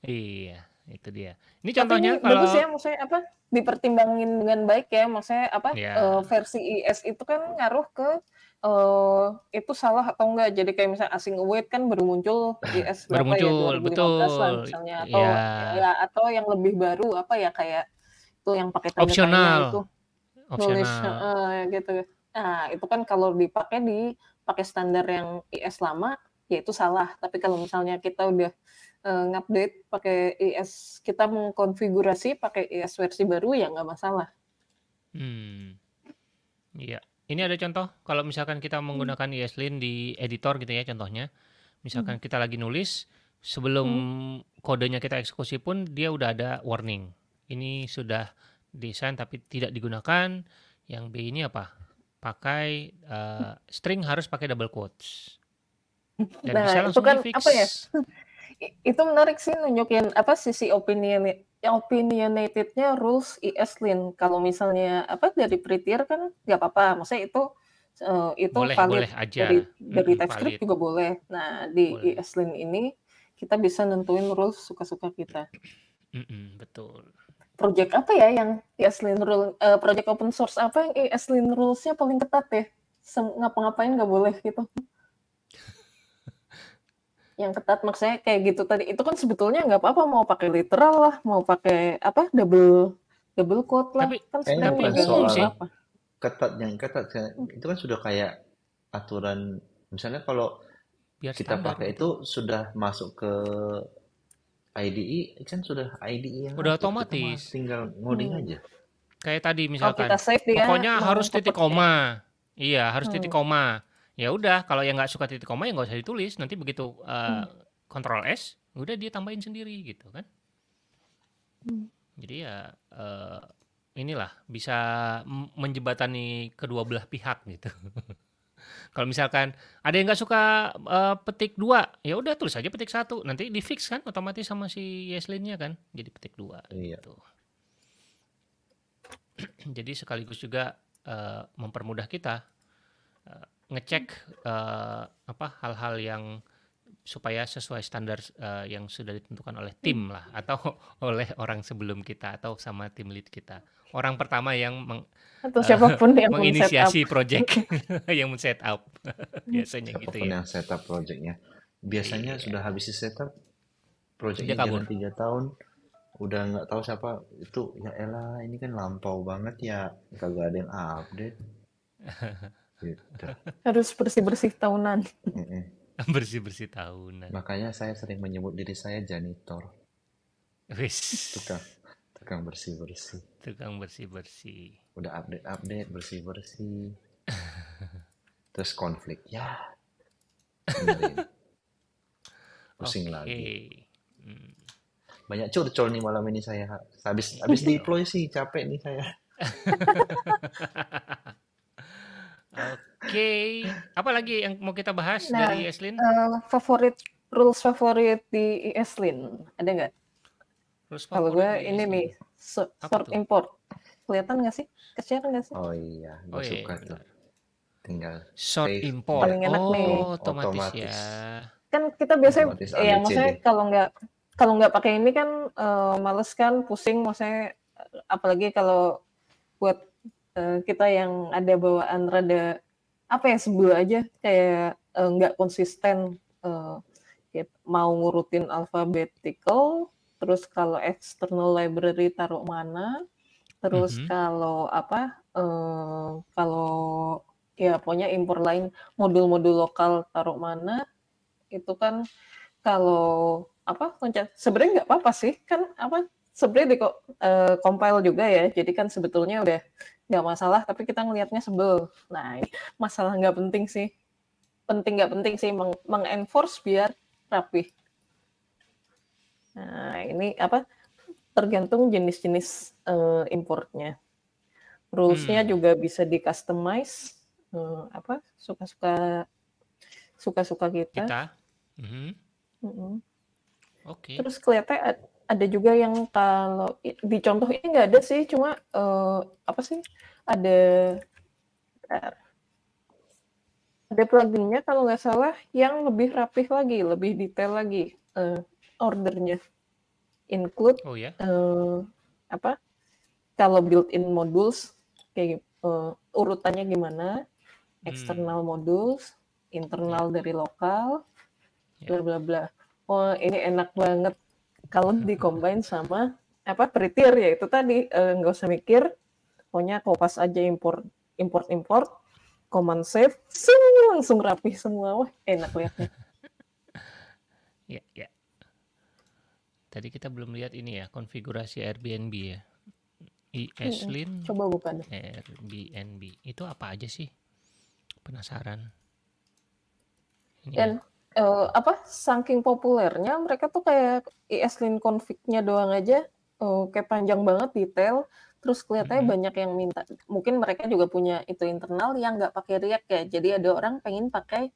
Speaker 1: Iya, itu dia. Ini contohnya ini kalau bagus ya
Speaker 4: maksudnya apa? Dipertimbangin dengan baik ya maksudnya apa? Ya. Uh, versi IS itu kan ngaruh ke Uh, itu salah atau enggak jadi kayak misalnya asing await kan baru muncul IS baru ya, muncul, ya betul. lah misalnya atau ya. ya atau yang lebih baru apa ya kayak itu yang pakai tanda itu nulis, uh, gitu nah itu kan kalau dipakai di pakai standar yang IS lama ya itu salah tapi kalau misalnya kita udah uh, ngupdate pakai IS kita mengkonfigurasi pakai IS versi baru ya nggak masalah
Speaker 3: hmm
Speaker 1: iya ini ada contoh kalau misalkan kita hmm. menggunakan ESLint di editor gitu ya contohnya. Misalkan hmm. kita lagi nulis sebelum hmm. kodenya kita eksekusi pun dia udah ada warning ini sudah desain tapi tidak digunakan. Yang B ini apa? Pakai uh, string harus pakai double quotes.
Speaker 3: Dan nah, bisa langsung itu kan fix apa ya?
Speaker 4: Itu menarik sih nunjukin apa sisi opinion opinionatednya rules ESLin kalau misalnya apa dari prettier kan nggak apa-apa maksudnya itu uh, itu boleh, valid boleh aja. dari dari hmm, TypeScript valid. juga boleh nah di is ini kita bisa nentuin rules suka-suka kita
Speaker 3: mm
Speaker 1: -mm, betul
Speaker 4: project apa ya yang ESLint rule uh, project open source apa yang ESLint eh, rules-nya paling ketat ya? ngapa-ngapain nggak boleh gitu. yang ketat maksudnya kayak gitu tadi itu kan sebetulnya nggak apa-apa mau pakai literal lah mau pakai apa double double quote lah tapi, kan sebenarnya
Speaker 2: bukan soal apa ketat yang ketat hmm. itu kan sudah kayak aturan misalnya kalau
Speaker 1: Biar kita pakai
Speaker 2: itu sudah masuk ke IDE kan sudah IDE
Speaker 1: yang udah otomatis. Tinggal ngoding hmm. aja. Kayak tadi oh, misalkan. Oh, save dia Pokoknya nah, harus titik koma. Iya, harus hmm. titik koma. Ya udah, kalau yang nggak suka titik koma ya nggak usah ditulis. Nanti begitu uh, hmm. Control S, udah dia tambahin sendiri gitu kan. Hmm. Jadi ya uh, inilah bisa menjebatani kedua belah pihak gitu. Kalau misalkan ada yang nggak suka uh, petik dua, ya udah tulis aja petik satu. Nanti di fix kan otomatis sama si Yeslinnya kan, jadi petik dua. Iya. Gitu. jadi sekaligus juga uh, mempermudah kita uh, ngecek uh, apa hal-hal yang supaya sesuai standar uh, yang sudah ditentukan oleh tim lah atau oleh orang sebelum kita atau sama tim lead kita orang pertama yang meng, atau siapapun eh, yang menginisiasi project yang men set up hmm. biasanya gitu siapapun gitu ya. yang
Speaker 2: set up projectnya biasanya yeah. sudah habis di set up projectnya jalan tiga tahun udah nggak tahu siapa itu ya elah ini kan lampau banget ya kagak ada yang update
Speaker 3: gitu.
Speaker 4: harus bersih bersih tahunan
Speaker 2: bersih
Speaker 1: bersih tahunan
Speaker 2: makanya saya sering menyebut diri saya janitor wis tukang tukang bersih bersih
Speaker 1: tukang bersih bersih
Speaker 2: udah update update bersih bersih terus konflik ya pusing okay. lagi hmm. banyak curcol nih malam ini saya habis habis iya. deploy sih capek nih saya
Speaker 1: Oke, okay. apa lagi yang mau kita bahas nah, dari Eslin?
Speaker 4: Uh, favorit rules favorit di Eslin ada nggak? Terus kalau gue ini nih so, short import. Kelihatan nggak sih? Kecil kan nggak sih? Oh iya,
Speaker 3: gue oh, iya, iya,
Speaker 1: suka Tinggal short import.
Speaker 4: Paling enak oh, nih.
Speaker 3: Otomatis, otomatis
Speaker 2: ya.
Speaker 4: Kan kita biasanya otomatis ya maksudnya kalau nggak kalau nggak pakai ini kan uh, males kan pusing maksudnya eh, apalagi kalau buat uh, kita yang ada bawaan rada apa ya sebel aja kayak nggak uh, konsisten uh, mau ngurutin alfabetical terus kalau external library taruh mana, terus mm -hmm. kalau apa, uh, kalau ya pokoknya impor lain modul-modul lokal taruh mana, itu kan kalau apa loncat sebenarnya nggak apa-apa sih kan apa sebenarnya di uh, compile juga ya jadi kan sebetulnya udah nggak masalah tapi kita ngelihatnya sebel nah masalah nggak penting sih penting nggak penting sih meng mengenforce biar rapih Nah, ini apa? Tergantung jenis-jenis uh, importnya. Rulesnya hmm. juga bisa di customize uh, eh, apa suka-suka suka-suka kita. kita. Mm -hmm. Mm -hmm. Oke. Okay. Terus kelihatan ada juga yang kalau di contoh ini nggak ada sih, cuma uh, apa sih? Ada ada pluginnya kalau nggak salah yang lebih rapih lagi, lebih detail lagi. Uh, ordernya include oh, yeah? Iya? uh, apa kalau built-in modules kayak uh, urutannya gimana hmm. external modules internal iya. dari lokal iya. bla bla bla oh ini enak banget kalau hmm. dikombin sama apa peritir ya itu tadi eh, nggak uh, usah mikir pokoknya pas aja import import import command save sing, langsung rapi semua wah enak lihatnya ya yeah, yeah.
Speaker 1: Tadi kita belum lihat ini ya, konfigurasi Airbnb ya. Eslin Coba bukan. Airbnb. Itu apa aja sih? Penasaran. Ini Dan
Speaker 3: ya.
Speaker 4: uh, apa? Saking populernya mereka tuh kayak Eslin config-nya doang aja uh, kayak panjang banget detail. Terus kelihatannya hmm. banyak yang minta. Mungkin mereka juga punya itu internal yang nggak pakai React ya. Jadi ada orang pengen pakai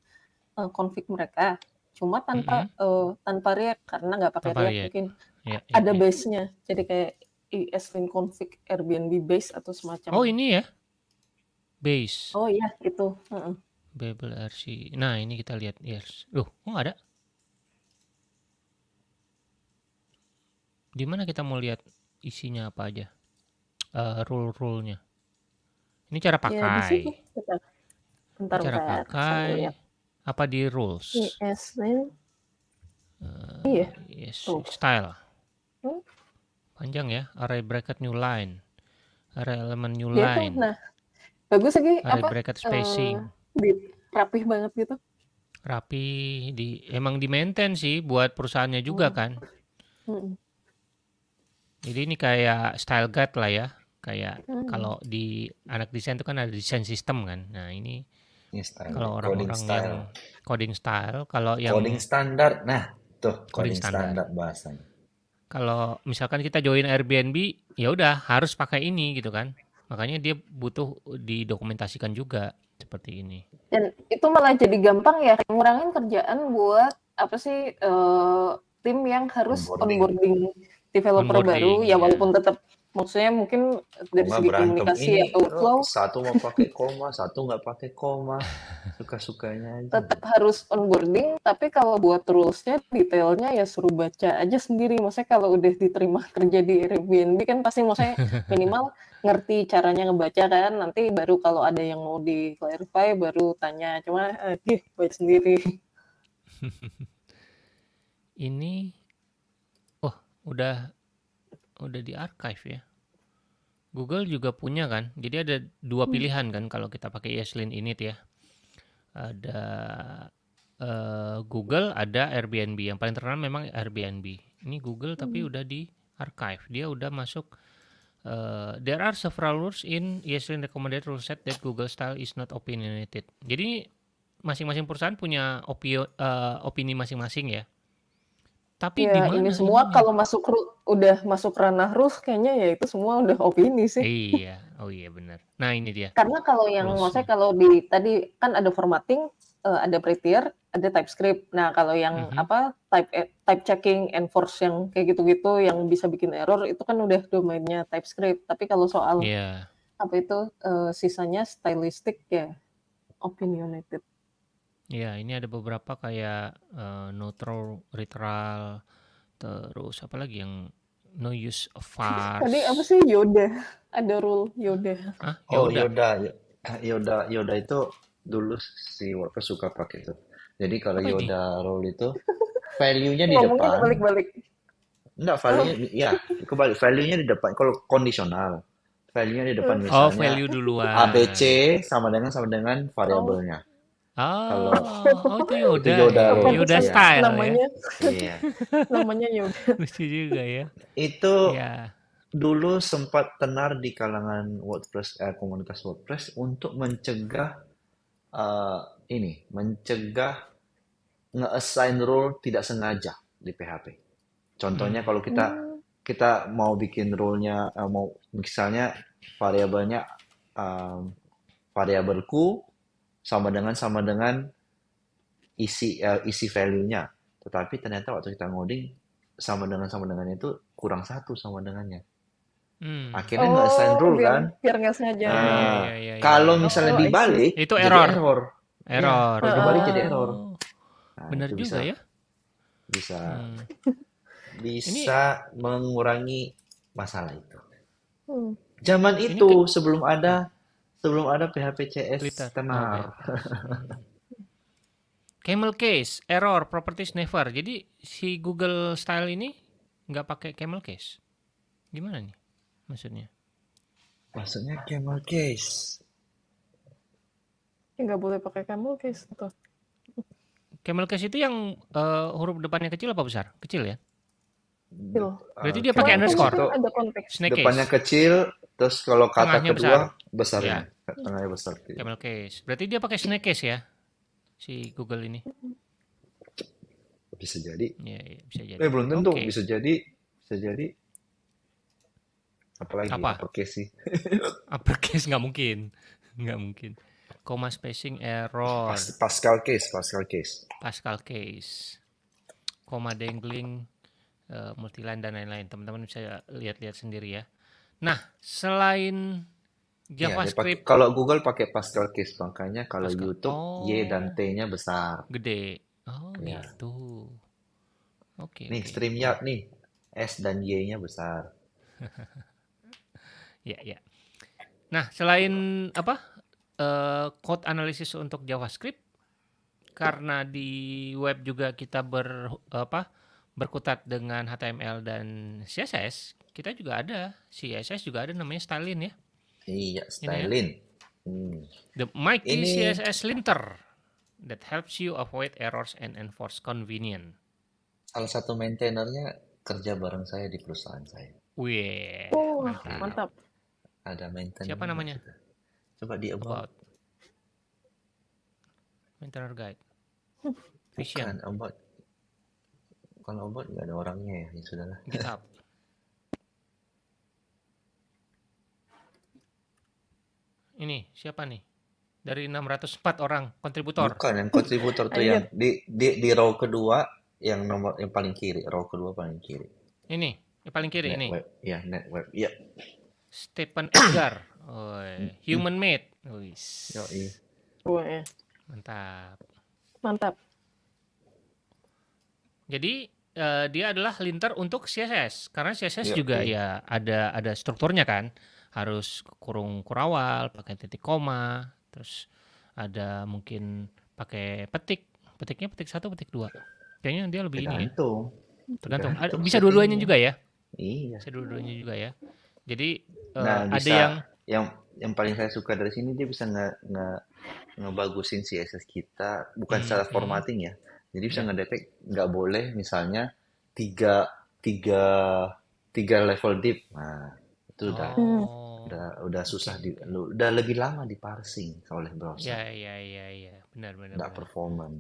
Speaker 4: uh, config mereka cuma tanpa mm -hmm. uh, tanpa React karena nggak pakai React, React mungkin yeah, iya, ada yeah, base-nya jadi kayak ESLint config Airbnb base atau semacam oh ini ya base oh iya itu uh -uh.
Speaker 1: Babel RC nah ini kita lihat yes iya. loh kok nggak ada di mana kita mau lihat isinya apa aja uh, eh, rule rule-nya ini cara pakai ya, di situ.
Speaker 4: Bentar, cara bentar, pakai
Speaker 1: apa di rules?
Speaker 4: Yes, Uh, iya.
Speaker 1: Yes, oh. style. Hmm? Panjang ya, array bracket new line. Array element new Dia line. Tuh, nah, bagus lagi array apa? bracket eh, spacing.
Speaker 4: Uh, rapih banget gitu.
Speaker 1: Rapi di emang di maintain sih buat perusahaannya juga hmm. kan. Hmm. Jadi ini kayak style guide lah ya. Kayak hmm. kalau di anak desain itu kan ada desain sistem kan. Nah, ini ini Kalau orang-orang coding style. yang coding style, kalau yang coding standar, nah tuh coding, coding standar.
Speaker 2: standar bahasanya.
Speaker 1: Kalau misalkan kita join Airbnb, ya udah harus pakai ini gitu kan. Makanya dia butuh didokumentasikan juga seperti ini.
Speaker 4: Dan itu malah jadi gampang ya, ngurangin kerjaan buat apa sih uh, tim yang harus onboarding, onboarding developer onboarding, baru ya iya. walaupun tetap maksudnya mungkin dari segi komunikasi ini, atau flow
Speaker 2: satu mau pakai koma satu nggak pakai koma suka sukanya
Speaker 4: aja. tetap harus onboarding tapi kalau buat rulesnya detailnya ya suruh baca aja sendiri maksudnya kalau udah diterima kerja di Airbnb kan pasti maksudnya minimal ngerti caranya ngebaca kan nanti baru kalau ada yang mau di clarify baru tanya cuma eh, baca sendiri
Speaker 1: ini oh udah udah di archive ya. Google juga punya kan. Jadi ada dua hmm. pilihan kan kalau kita pakai ESLint init ya. Ada uh, Google, ada Airbnb. Yang paling terkenal memang Airbnb. Ini Google hmm. tapi udah di archive. Dia udah masuk uh, there are several rules in ESLint recommended rule set that Google style is not opinionated. Jadi masing-masing perusahaan punya opio, uh, opini masing-masing ya
Speaker 4: tapi ya, ini semua ininya? kalau masuk udah masuk ranah rules kayaknya ya itu semua udah opini sih.
Speaker 1: Iya, oh iya benar. Nah ini dia. Karena
Speaker 4: kalau yang mau saya ya. kalau di tadi kan ada formatting, uh, ada prettier, ada TypeScript. Nah kalau yang mm-hmm. apa type e, type checking, enforce yang kayak gitu-gitu yang bisa bikin error itu kan udah domainnya TypeScript. Tapi kalau soal yeah. apa itu uh, sisanya stylistic ya opinionated.
Speaker 1: Ya, ini ada beberapa kayak, uh, no throw terus apa lagi yang no use of
Speaker 2: Tadi apa
Speaker 4: sih Yoda? Ada rule Yoda.
Speaker 1: Hah? Oh Yoda?
Speaker 2: Yoda, Yoda itu dulu si Walker suka pakai itu. Jadi kalau Apa ini? Yoda rule itu value-nya di Ngomongnya depan, balik balik enggak value-nya ya kebalik value-nya di depan. Kalau kondisional, value-nya di depan hmm. oh, misalnya. Oh, value value ABC sama dengan sama dengan Oh. variabelnya.
Speaker 3: Oh, kalau oh itu Yoda. Itu Yoda, ya. Yoda
Speaker 2: style namanya, ya.
Speaker 1: namanya iya. Yoda. Lucu juga ya. Itu ya.
Speaker 2: dulu sempat tenar di kalangan WordPress eh, komunitas WordPress untuk mencegah uh, ini, mencegah nge-assign role tidak sengaja di PHP. Contohnya hmm. kalau kita hmm. kita mau bikin role nya uh, eh, mau misalnya variabelnya um, variabelku sama dengan sama dengan isi uh, isi value-nya. Tetapi ternyata waktu kita ngoding sama dengan sama dengan itu kurang satu sama dengannya. Hmm. Akhirnya nggak oh, assign rule biar, kan?
Speaker 4: Biar nggak sengaja. Nah, ya, ya,
Speaker 2: ya, ya. Kalau oh, misalnya oh, dibalik, itu error. Jadi error. Error. Ya, dibalik jadi oh. error.
Speaker 1: Nah, Benar juga bisa, ya.
Speaker 2: Bisa. Hmm. Bisa Ini... mengurangi masalah itu. Hmm. Zaman itu Ini... sebelum ada Sebelum ada PHPCS Twitter. tenar. Ah, iya.
Speaker 1: camel case, error, properties never. Jadi si Google style ini nggak pakai camel case. Gimana nih maksudnya? Maksudnya camel case.
Speaker 4: Ya, nggak boleh pakai camel case atau? Gitu.
Speaker 1: Camel case itu yang uh, huruf depannya kecil apa besar? Kecil ya?
Speaker 4: Uh, Berarti
Speaker 1: dia pakai underscore. Itu ada konteks. Snake depannya case.
Speaker 2: kecil, terus kalau kata Tengahnya kedua besar. besarnya. Ya. Tengahnya besar.
Speaker 1: Camel iya. case. Berarti dia pakai snake case ya? Si Google ini.
Speaker 2: Bisa jadi. Ya, ya bisa jadi. Eh, belum tentu okay. bisa jadi. Bisa jadi. Apalagi Apa?
Speaker 1: uppercase sih. uppercase nggak mungkin. Nggak mungkin. Comma spacing error. Pas, Pascal
Speaker 2: case, Pascal case.
Speaker 1: Pascal case. Comma dangling uh, multiline dan lain-lain. Teman-teman bisa lihat-lihat sendiri ya. Nah, selain iya, JavaScript, ya, kalau Google
Speaker 2: pakai Pascal Case, makanya kalau Pascal. YouTube oh, Y dan T-nya besar.
Speaker 1: Gede. Oh, ya. gitu. Oke. Okay, nih okay. StreamYard
Speaker 2: nih S dan Y-nya besar.
Speaker 1: ya, ya. Nah, selain apa? Uh, code analysis untuk JavaScript karena di web juga kita ber apa? berkutat dengan HTML dan CSS, kita juga ada CSS juga ada namanya Stylin ya. Iya, Stylin.
Speaker 3: Ya. Hmm.
Speaker 1: The mighty Ini... CSS linter that helps you avoid errors and enforce convenience.
Speaker 2: Salah satu maintainernya kerja bareng saya di perusahaan saya. Wih,
Speaker 4: oh, mantap.
Speaker 2: Ada maintainer. Siapa namanya? Kita. Coba di about. about. Maintainer guide. Vision. Bukan, about kalau obat nggak ada orangnya ya, ya sudahlah. GitHub.
Speaker 1: Ini siapa nih? Dari 604 orang kontributor. Bukan yang kontributor tuh yang
Speaker 2: di di di row kedua yang nomor yang paling kiri, row kedua paling kiri.
Speaker 1: Ini, yang paling kiri net ini. Web. Ya, net web. Ya. Stephen Edgar. Oi, human made. Wis. Yo, Mantap. Mantap. Jadi uh, dia adalah linter untuk CSS karena CSS yeah. juga ya. ya ada ada strukturnya kan harus kurung kurawal pakai titik koma terus ada mungkin pakai petik petiknya petik satu petik dua kayaknya dia lebih tergantung. ini ya. tergantung tergantung bisa dua-duanya juga ya iya bisa dua-duanya juga ya jadi eh, nah, uh, ada yang
Speaker 2: yang yang paling saya suka dari sini dia bisa nge, nge ngebagusin CSS kita bukan hmm, secara hmm. formatting hmm. ya jadi bisa hmm. ngedetek nggak boleh misalnya tiga tiga tiga level deep. Nah, itu udah oh. udah udah susah di udah lebih lama di diparsing oleh browser. Iya
Speaker 1: iya iya iya benar benar. Nggak performan.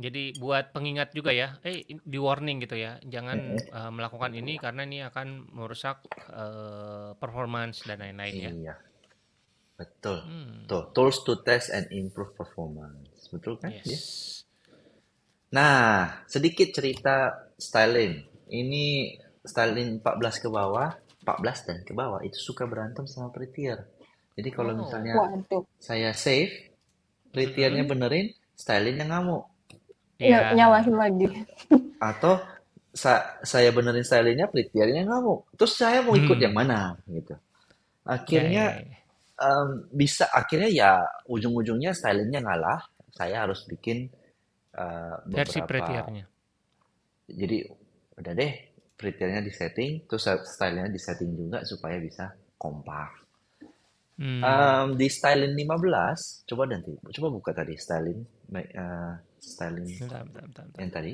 Speaker 1: Jadi buat pengingat juga ya, eh di warning gitu ya, jangan uh, melakukan ini karena ini akan merusak uh, performance dan lain-lain ya. iya. ya.
Speaker 2: betul. Hmm. Tuh, tools to test and improve performance, betul kan? Yes. Yeah? Nah, sedikit cerita styling. Ini styling 14 ke bawah, 14 dan ke bawah itu suka berantem sama pretier. Jadi kalau oh. misalnya saya save, pretiernya benerin, stylingnya ngamuk. Ya.
Speaker 4: Nyalahin lagi.
Speaker 2: Atau sa saya benerin stylingnya, pretiernya ngamuk. Terus saya mau ikut hmm. yang mana gitu. Akhirnya yeah, yeah. Um, bisa akhirnya ya ujung-ujungnya stylingnya ngalah. Saya harus bikin uh, versi Jadi udah deh pretiernya di setting, terus stylenya di setting juga supaya bisa kompak.
Speaker 3: Hmm. Um, di styling
Speaker 2: 15, coba nanti, coba buka tadi styling, uh, eh, styling bentar, bentar, bentar, bentar. yang tadi,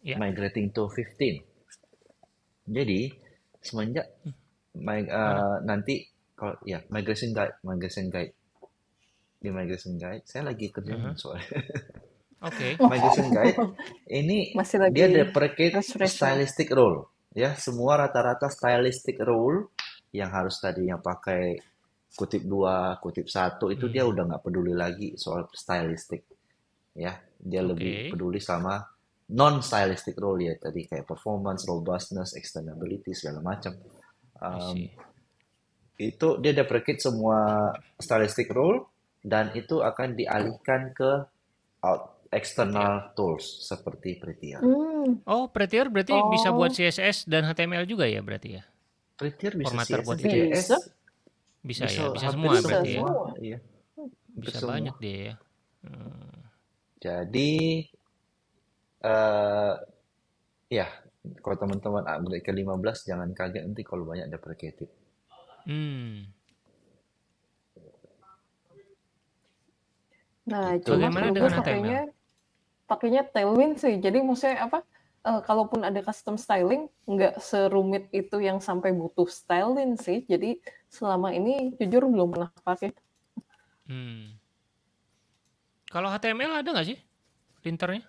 Speaker 2: yeah. migrating to 15. Jadi semenjak hmm. my, uh, hmm. nanti kalau ya migration guide, migration guide di migration guide, saya lagi kerja uh -huh. soalnya. Oke. Okay. Oh. Magician Guide
Speaker 4: ini Masih lagi dia
Speaker 2: deprecate stylistic role ya semua rata-rata stylistic role yang harus tadinya pakai kutip dua kutip satu itu hmm. dia udah nggak peduli lagi soal stylistic ya dia okay. lebih peduli sama non stylistic role ya tadi kayak performance robustness extendability segala macam um, itu dia deprecate semua stylistic role dan itu akan dialihkan ke out external tools seperti
Speaker 1: Prettier.
Speaker 3: Mm.
Speaker 1: Oh, Prettier berarti oh. bisa buat CSS dan HTML juga ya berarti ya?
Speaker 3: Prettier bisa Formatter CSS, buat CSS. Bisa, bisa ya, bisa semua bisa berarti ya. semua. ya. Iya. Bisa semua. banyak
Speaker 1: dia ya. Hmm.
Speaker 2: Jadi uh, ya, kalau teman-teman upgrade ke 15 jangan kaget nanti kalau banyak deprecated.
Speaker 3: Hmm.
Speaker 4: Nah, gitu. cuma Bagaimana dengan HTML? pakainya Tailwind sih. Jadi maksudnya apa? Uh, kalaupun ada custom styling, nggak serumit itu yang sampai butuh styling sih. Jadi selama ini jujur belum pernah pakai.
Speaker 1: Hmm. Kalau HTML ada nggak sih linternya?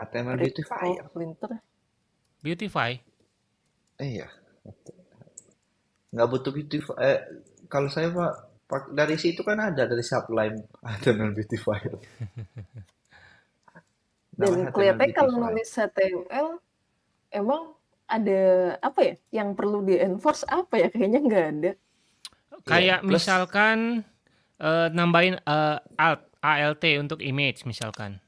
Speaker 1: HTML Beautify. Linter. Ya? Beautify.
Speaker 2: Iya. Nggak butuh Beautify. Eh, kalau saya pak dari situ kan ada dari sublime HTML Beautify. Dan kelihatannya kalau
Speaker 4: ya. nulis HTML emang ada apa ya yang perlu di enforce apa ya kayaknya nggak ada. Iya,
Speaker 1: kayak ya, misalkan uh, nambahin uh, alt alt untuk image misalkan.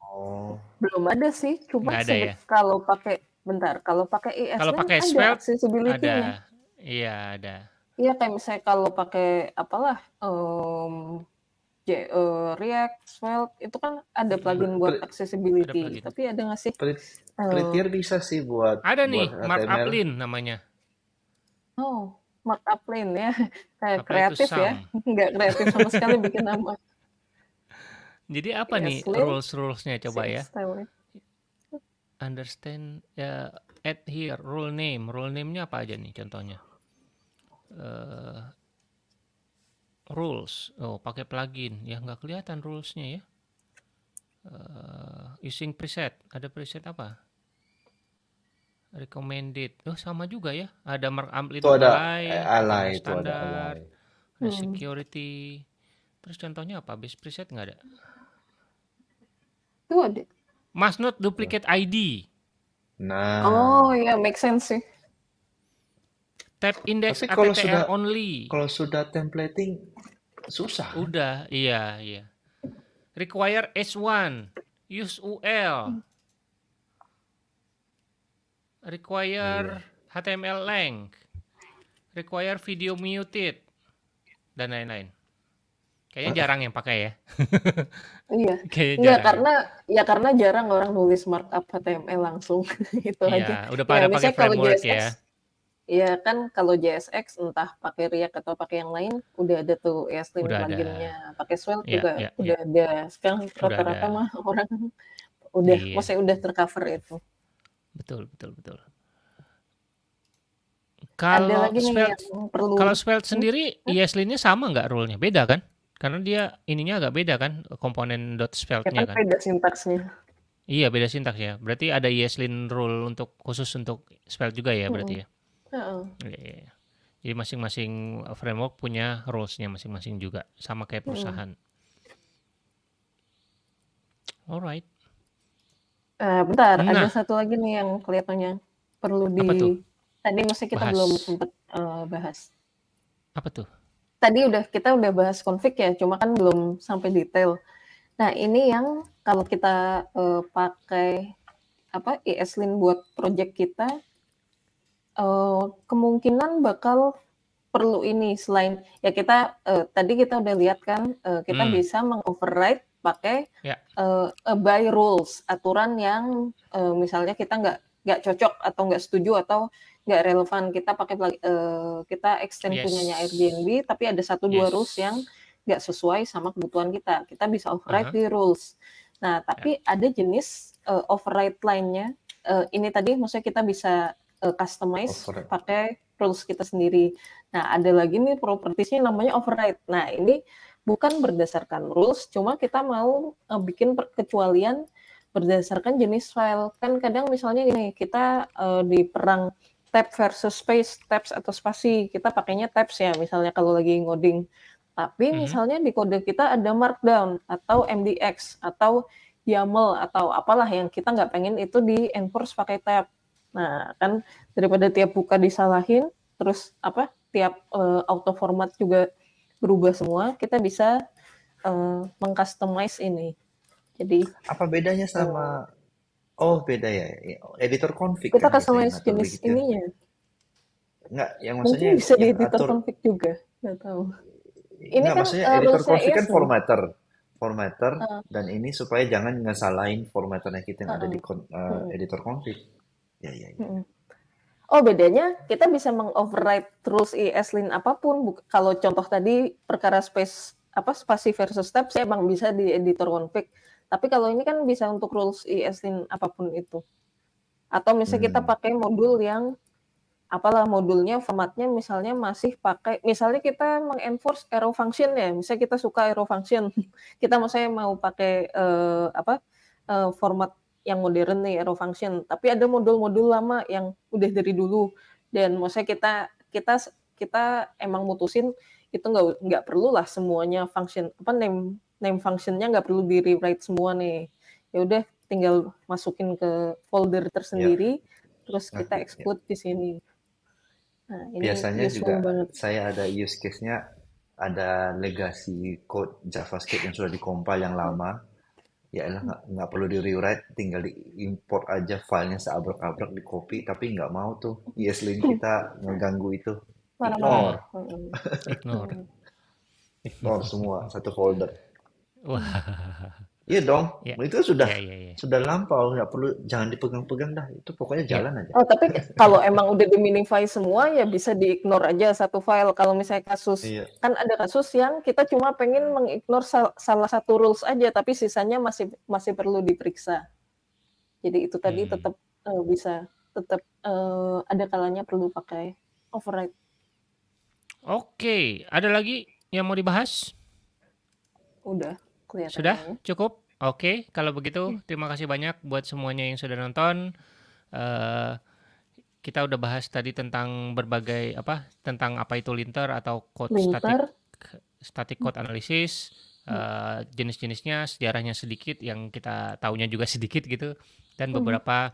Speaker 1: Oh.
Speaker 4: Belum ada sih, cuma ada ya? kalau pakai bentar, kalau pakai ISN kalau pakai ada spell, accessibility Ada.
Speaker 1: Iya, ada.
Speaker 4: Iya kayak misalnya kalau pakai apalah um, J, uh, React, Svelte itu kan ada plugin buat accessibility, ada plugin. tapi ada nggak sih? Prettier
Speaker 1: eh, uh, bisa sih buat.
Speaker 4: Ada buat nih, Mark Aplin namanya. Oh, Mark Aplin ya, kayak kreatif ya, nggak kreatif sama sekali bikin nama.
Speaker 1: Jadi apa yes, ya, nih rules rulesnya coba ya? Style. Ya. Understand ya add here rule name, rule name-nya apa aja nih contohnya? Uh, rules oh pakai plugin ya nggak kelihatan rulesnya ya uh, using preset ada preset apa recommended oh sama juga ya ada mark amplitude itu ada ally standar ada, ada hmm. security terus contohnya apa base preset nggak ada itu ada must not duplicate ID nah oh
Speaker 4: ya yeah, make sense sih Tab index Tapi kalau ATTR sudah,
Speaker 1: only. Kalau sudah templating susah. Udah, iya, iya. Require S1, use UL. Hmm. Require yeah. HTML length. Require video muted dan lain-lain. Kayaknya jarang yang pakai ya.
Speaker 4: iya. Kayaknya iya, jarang. karena ya karena jarang orang nulis markup HTML langsung gitu iya, aja. Udah pada ya, pakai framework JSS, ya ya kan kalau JSX entah pakai React atau pakai yang lain udah ada tuh ya e Slim pluginnya pakai Swell ya, juga ya, udah ya. ada sekarang rata-rata mah orang udah ya. maksudnya udah tercover itu
Speaker 1: betul betul betul kalau
Speaker 4: Swell, perlu... kalau Swell hmm? sendiri hmm?
Speaker 1: ESL-nya sama nggak rule-nya beda kan karena dia ininya agak beda kan komponen dot spelt-nya kan, kan beda
Speaker 4: sintaksnya
Speaker 1: iya beda sintaks ya berarti ada ESLin rule untuk khusus untuk spell juga ya berarti hmm. ya -uh. Iya. Jadi masing-masing uh, framework punya rules masing-masing juga, sama kayak perusahaan. Hmm. Alright.
Speaker 4: Uh, bentar, nah. ada satu lagi nih yang kelihatannya perlu di tuh? tadi masih kita bahas. belum sempat uh, eh, bahas. Apa tuh? Tadi udah kita udah bahas config ya, cuma kan belum sampai detail. Nah, ini yang kalau kita uh, pakai apa ESLint buat project kita uh, kemungkinan bakal perlu ini selain ya kita uh, tadi kita udah lihat kan uh, kita hmm. bisa mengoverride pakai yeah. Ya. uh, by rules aturan yang uh, misalnya kita nggak nggak cocok atau nggak setuju atau nggak relevan kita pakai uh, kita extend yes. punyanya Airbnb tapi ada satu yes. dua rules yang nggak sesuai sama kebutuhan kita kita bisa override uh -huh. di rules nah ya. tapi yeah. ada jenis uh, override lainnya uh, ini tadi maksudnya kita bisa uh, customize pakai rules kita sendiri. Nah, ada lagi nih propertiesnya namanya override. Nah, ini bukan berdasarkan rules, cuma kita mau uh, bikin kecualian berdasarkan jenis file. Kan kadang misalnya gini, kita uh, di perang tab versus space, tabs atau spasi, kita pakainya tabs ya, misalnya kalau lagi ngoding. Tapi mm -hmm. misalnya di kode kita ada markdown atau MDX atau YAML atau apalah yang kita nggak pengen itu di enforce pakai tab. Nah, kan daripada tiap buka disalahin, terus apa? tiap uh, auto format juga berubah semua, kita bisa uh, mengcustomize ini. Jadi apa bedanya eh, sama
Speaker 2: uh, oh beda ya editor config? Kita kan customize jenis gitu. ininya. Enggak, yang maksudnya Mungkin bisa di editor atur...
Speaker 4: config juga, nggak tahu. Ini Enggak,
Speaker 2: kan maksudnya editor config kan formatter formatter uh. dan ini supaya jangan ngesalahin formatternya kita yang uh. ada di uh, editor config.
Speaker 4: Ya, ya, ya. Oh bedanya kita bisa mengoverride rules ESlin apapun. Kalau contoh tadi perkara space apa spasi versus step saya emang bisa di editor config. Tapi kalau ini kan bisa untuk rules ESlin apapun itu. Atau misalnya hmm. kita pakai modul yang apalah modulnya formatnya misalnya masih pakai misalnya kita mengenforce arrow function ya misalnya kita suka arrow function kita misalnya mau pakai uh, apa uh, format yang modern nih arrow Function, tapi ada modul-modul lama yang udah dari dulu dan maksudnya kita kita kita emang mutusin itu nggak nggak perlu lah semuanya function apa name name functionnya nggak perlu di rewrite semua nih ya udah tinggal masukin ke folder tersendiri ya. terus nah, kita iya. exclude ya. di sini
Speaker 3: nah, ini biasanya juga banget.
Speaker 2: saya ada use case-nya ada legacy code JavaScript yang sudah dikompil yang lama ya elah nggak perlu di rewrite tinggal di import aja filenya seabrek-abrek di copy tapi nggak mau tuh iya, ESLint kita mengganggu itu ignore ignore ignore oh, semua satu folder
Speaker 3: wah
Speaker 2: Iya dong, ya. itu sudah ya, ya, ya. sudah lampau, nggak perlu jangan dipegang-pegang dah. Itu pokoknya iya. jalan ya. aja.
Speaker 4: Oh, tapi kalau emang udah diminify semua ya bisa diignore aja satu file. Kalau misalnya kasus, ya. kan ada kasus yang kita cuma pengen mengignore sal salah satu rules aja, tapi sisanya masih masih perlu diperiksa. Jadi itu tadi hmm. tetap uh, eh, bisa tetap uh, eh, ada kalanya perlu pakai override.
Speaker 1: Oke, ada lagi yang mau dibahas?
Speaker 4: Udah. Kelihatan Sudah
Speaker 1: cukup. Oke, okay. kalau begitu hmm. terima kasih banyak buat semuanya yang sudah nonton. Uh, kita udah bahas tadi tentang berbagai apa tentang apa itu linter atau code linter. static static hmm. code analysis uh, hmm. eh, jenis-jenisnya sejarahnya sedikit yang kita tahunya juga sedikit gitu dan hmm. beberapa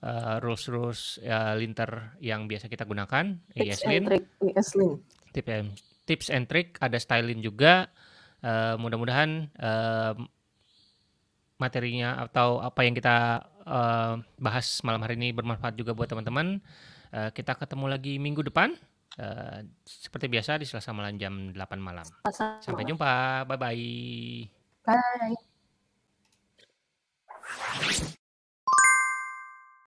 Speaker 1: uh, eh, rules rules uh, linter yang biasa kita gunakan ESLint tips and e trick e tips tips and trick ada styling juga uh, mudah-mudahan uh, materinya atau apa yang kita uh, bahas malam hari ini bermanfaat juga buat teman-teman. Uh, kita ketemu lagi minggu depan uh, seperti biasa di Selasa malam jam 8 malam. Sampai jumpa. Bye-bye.
Speaker 3: Bye.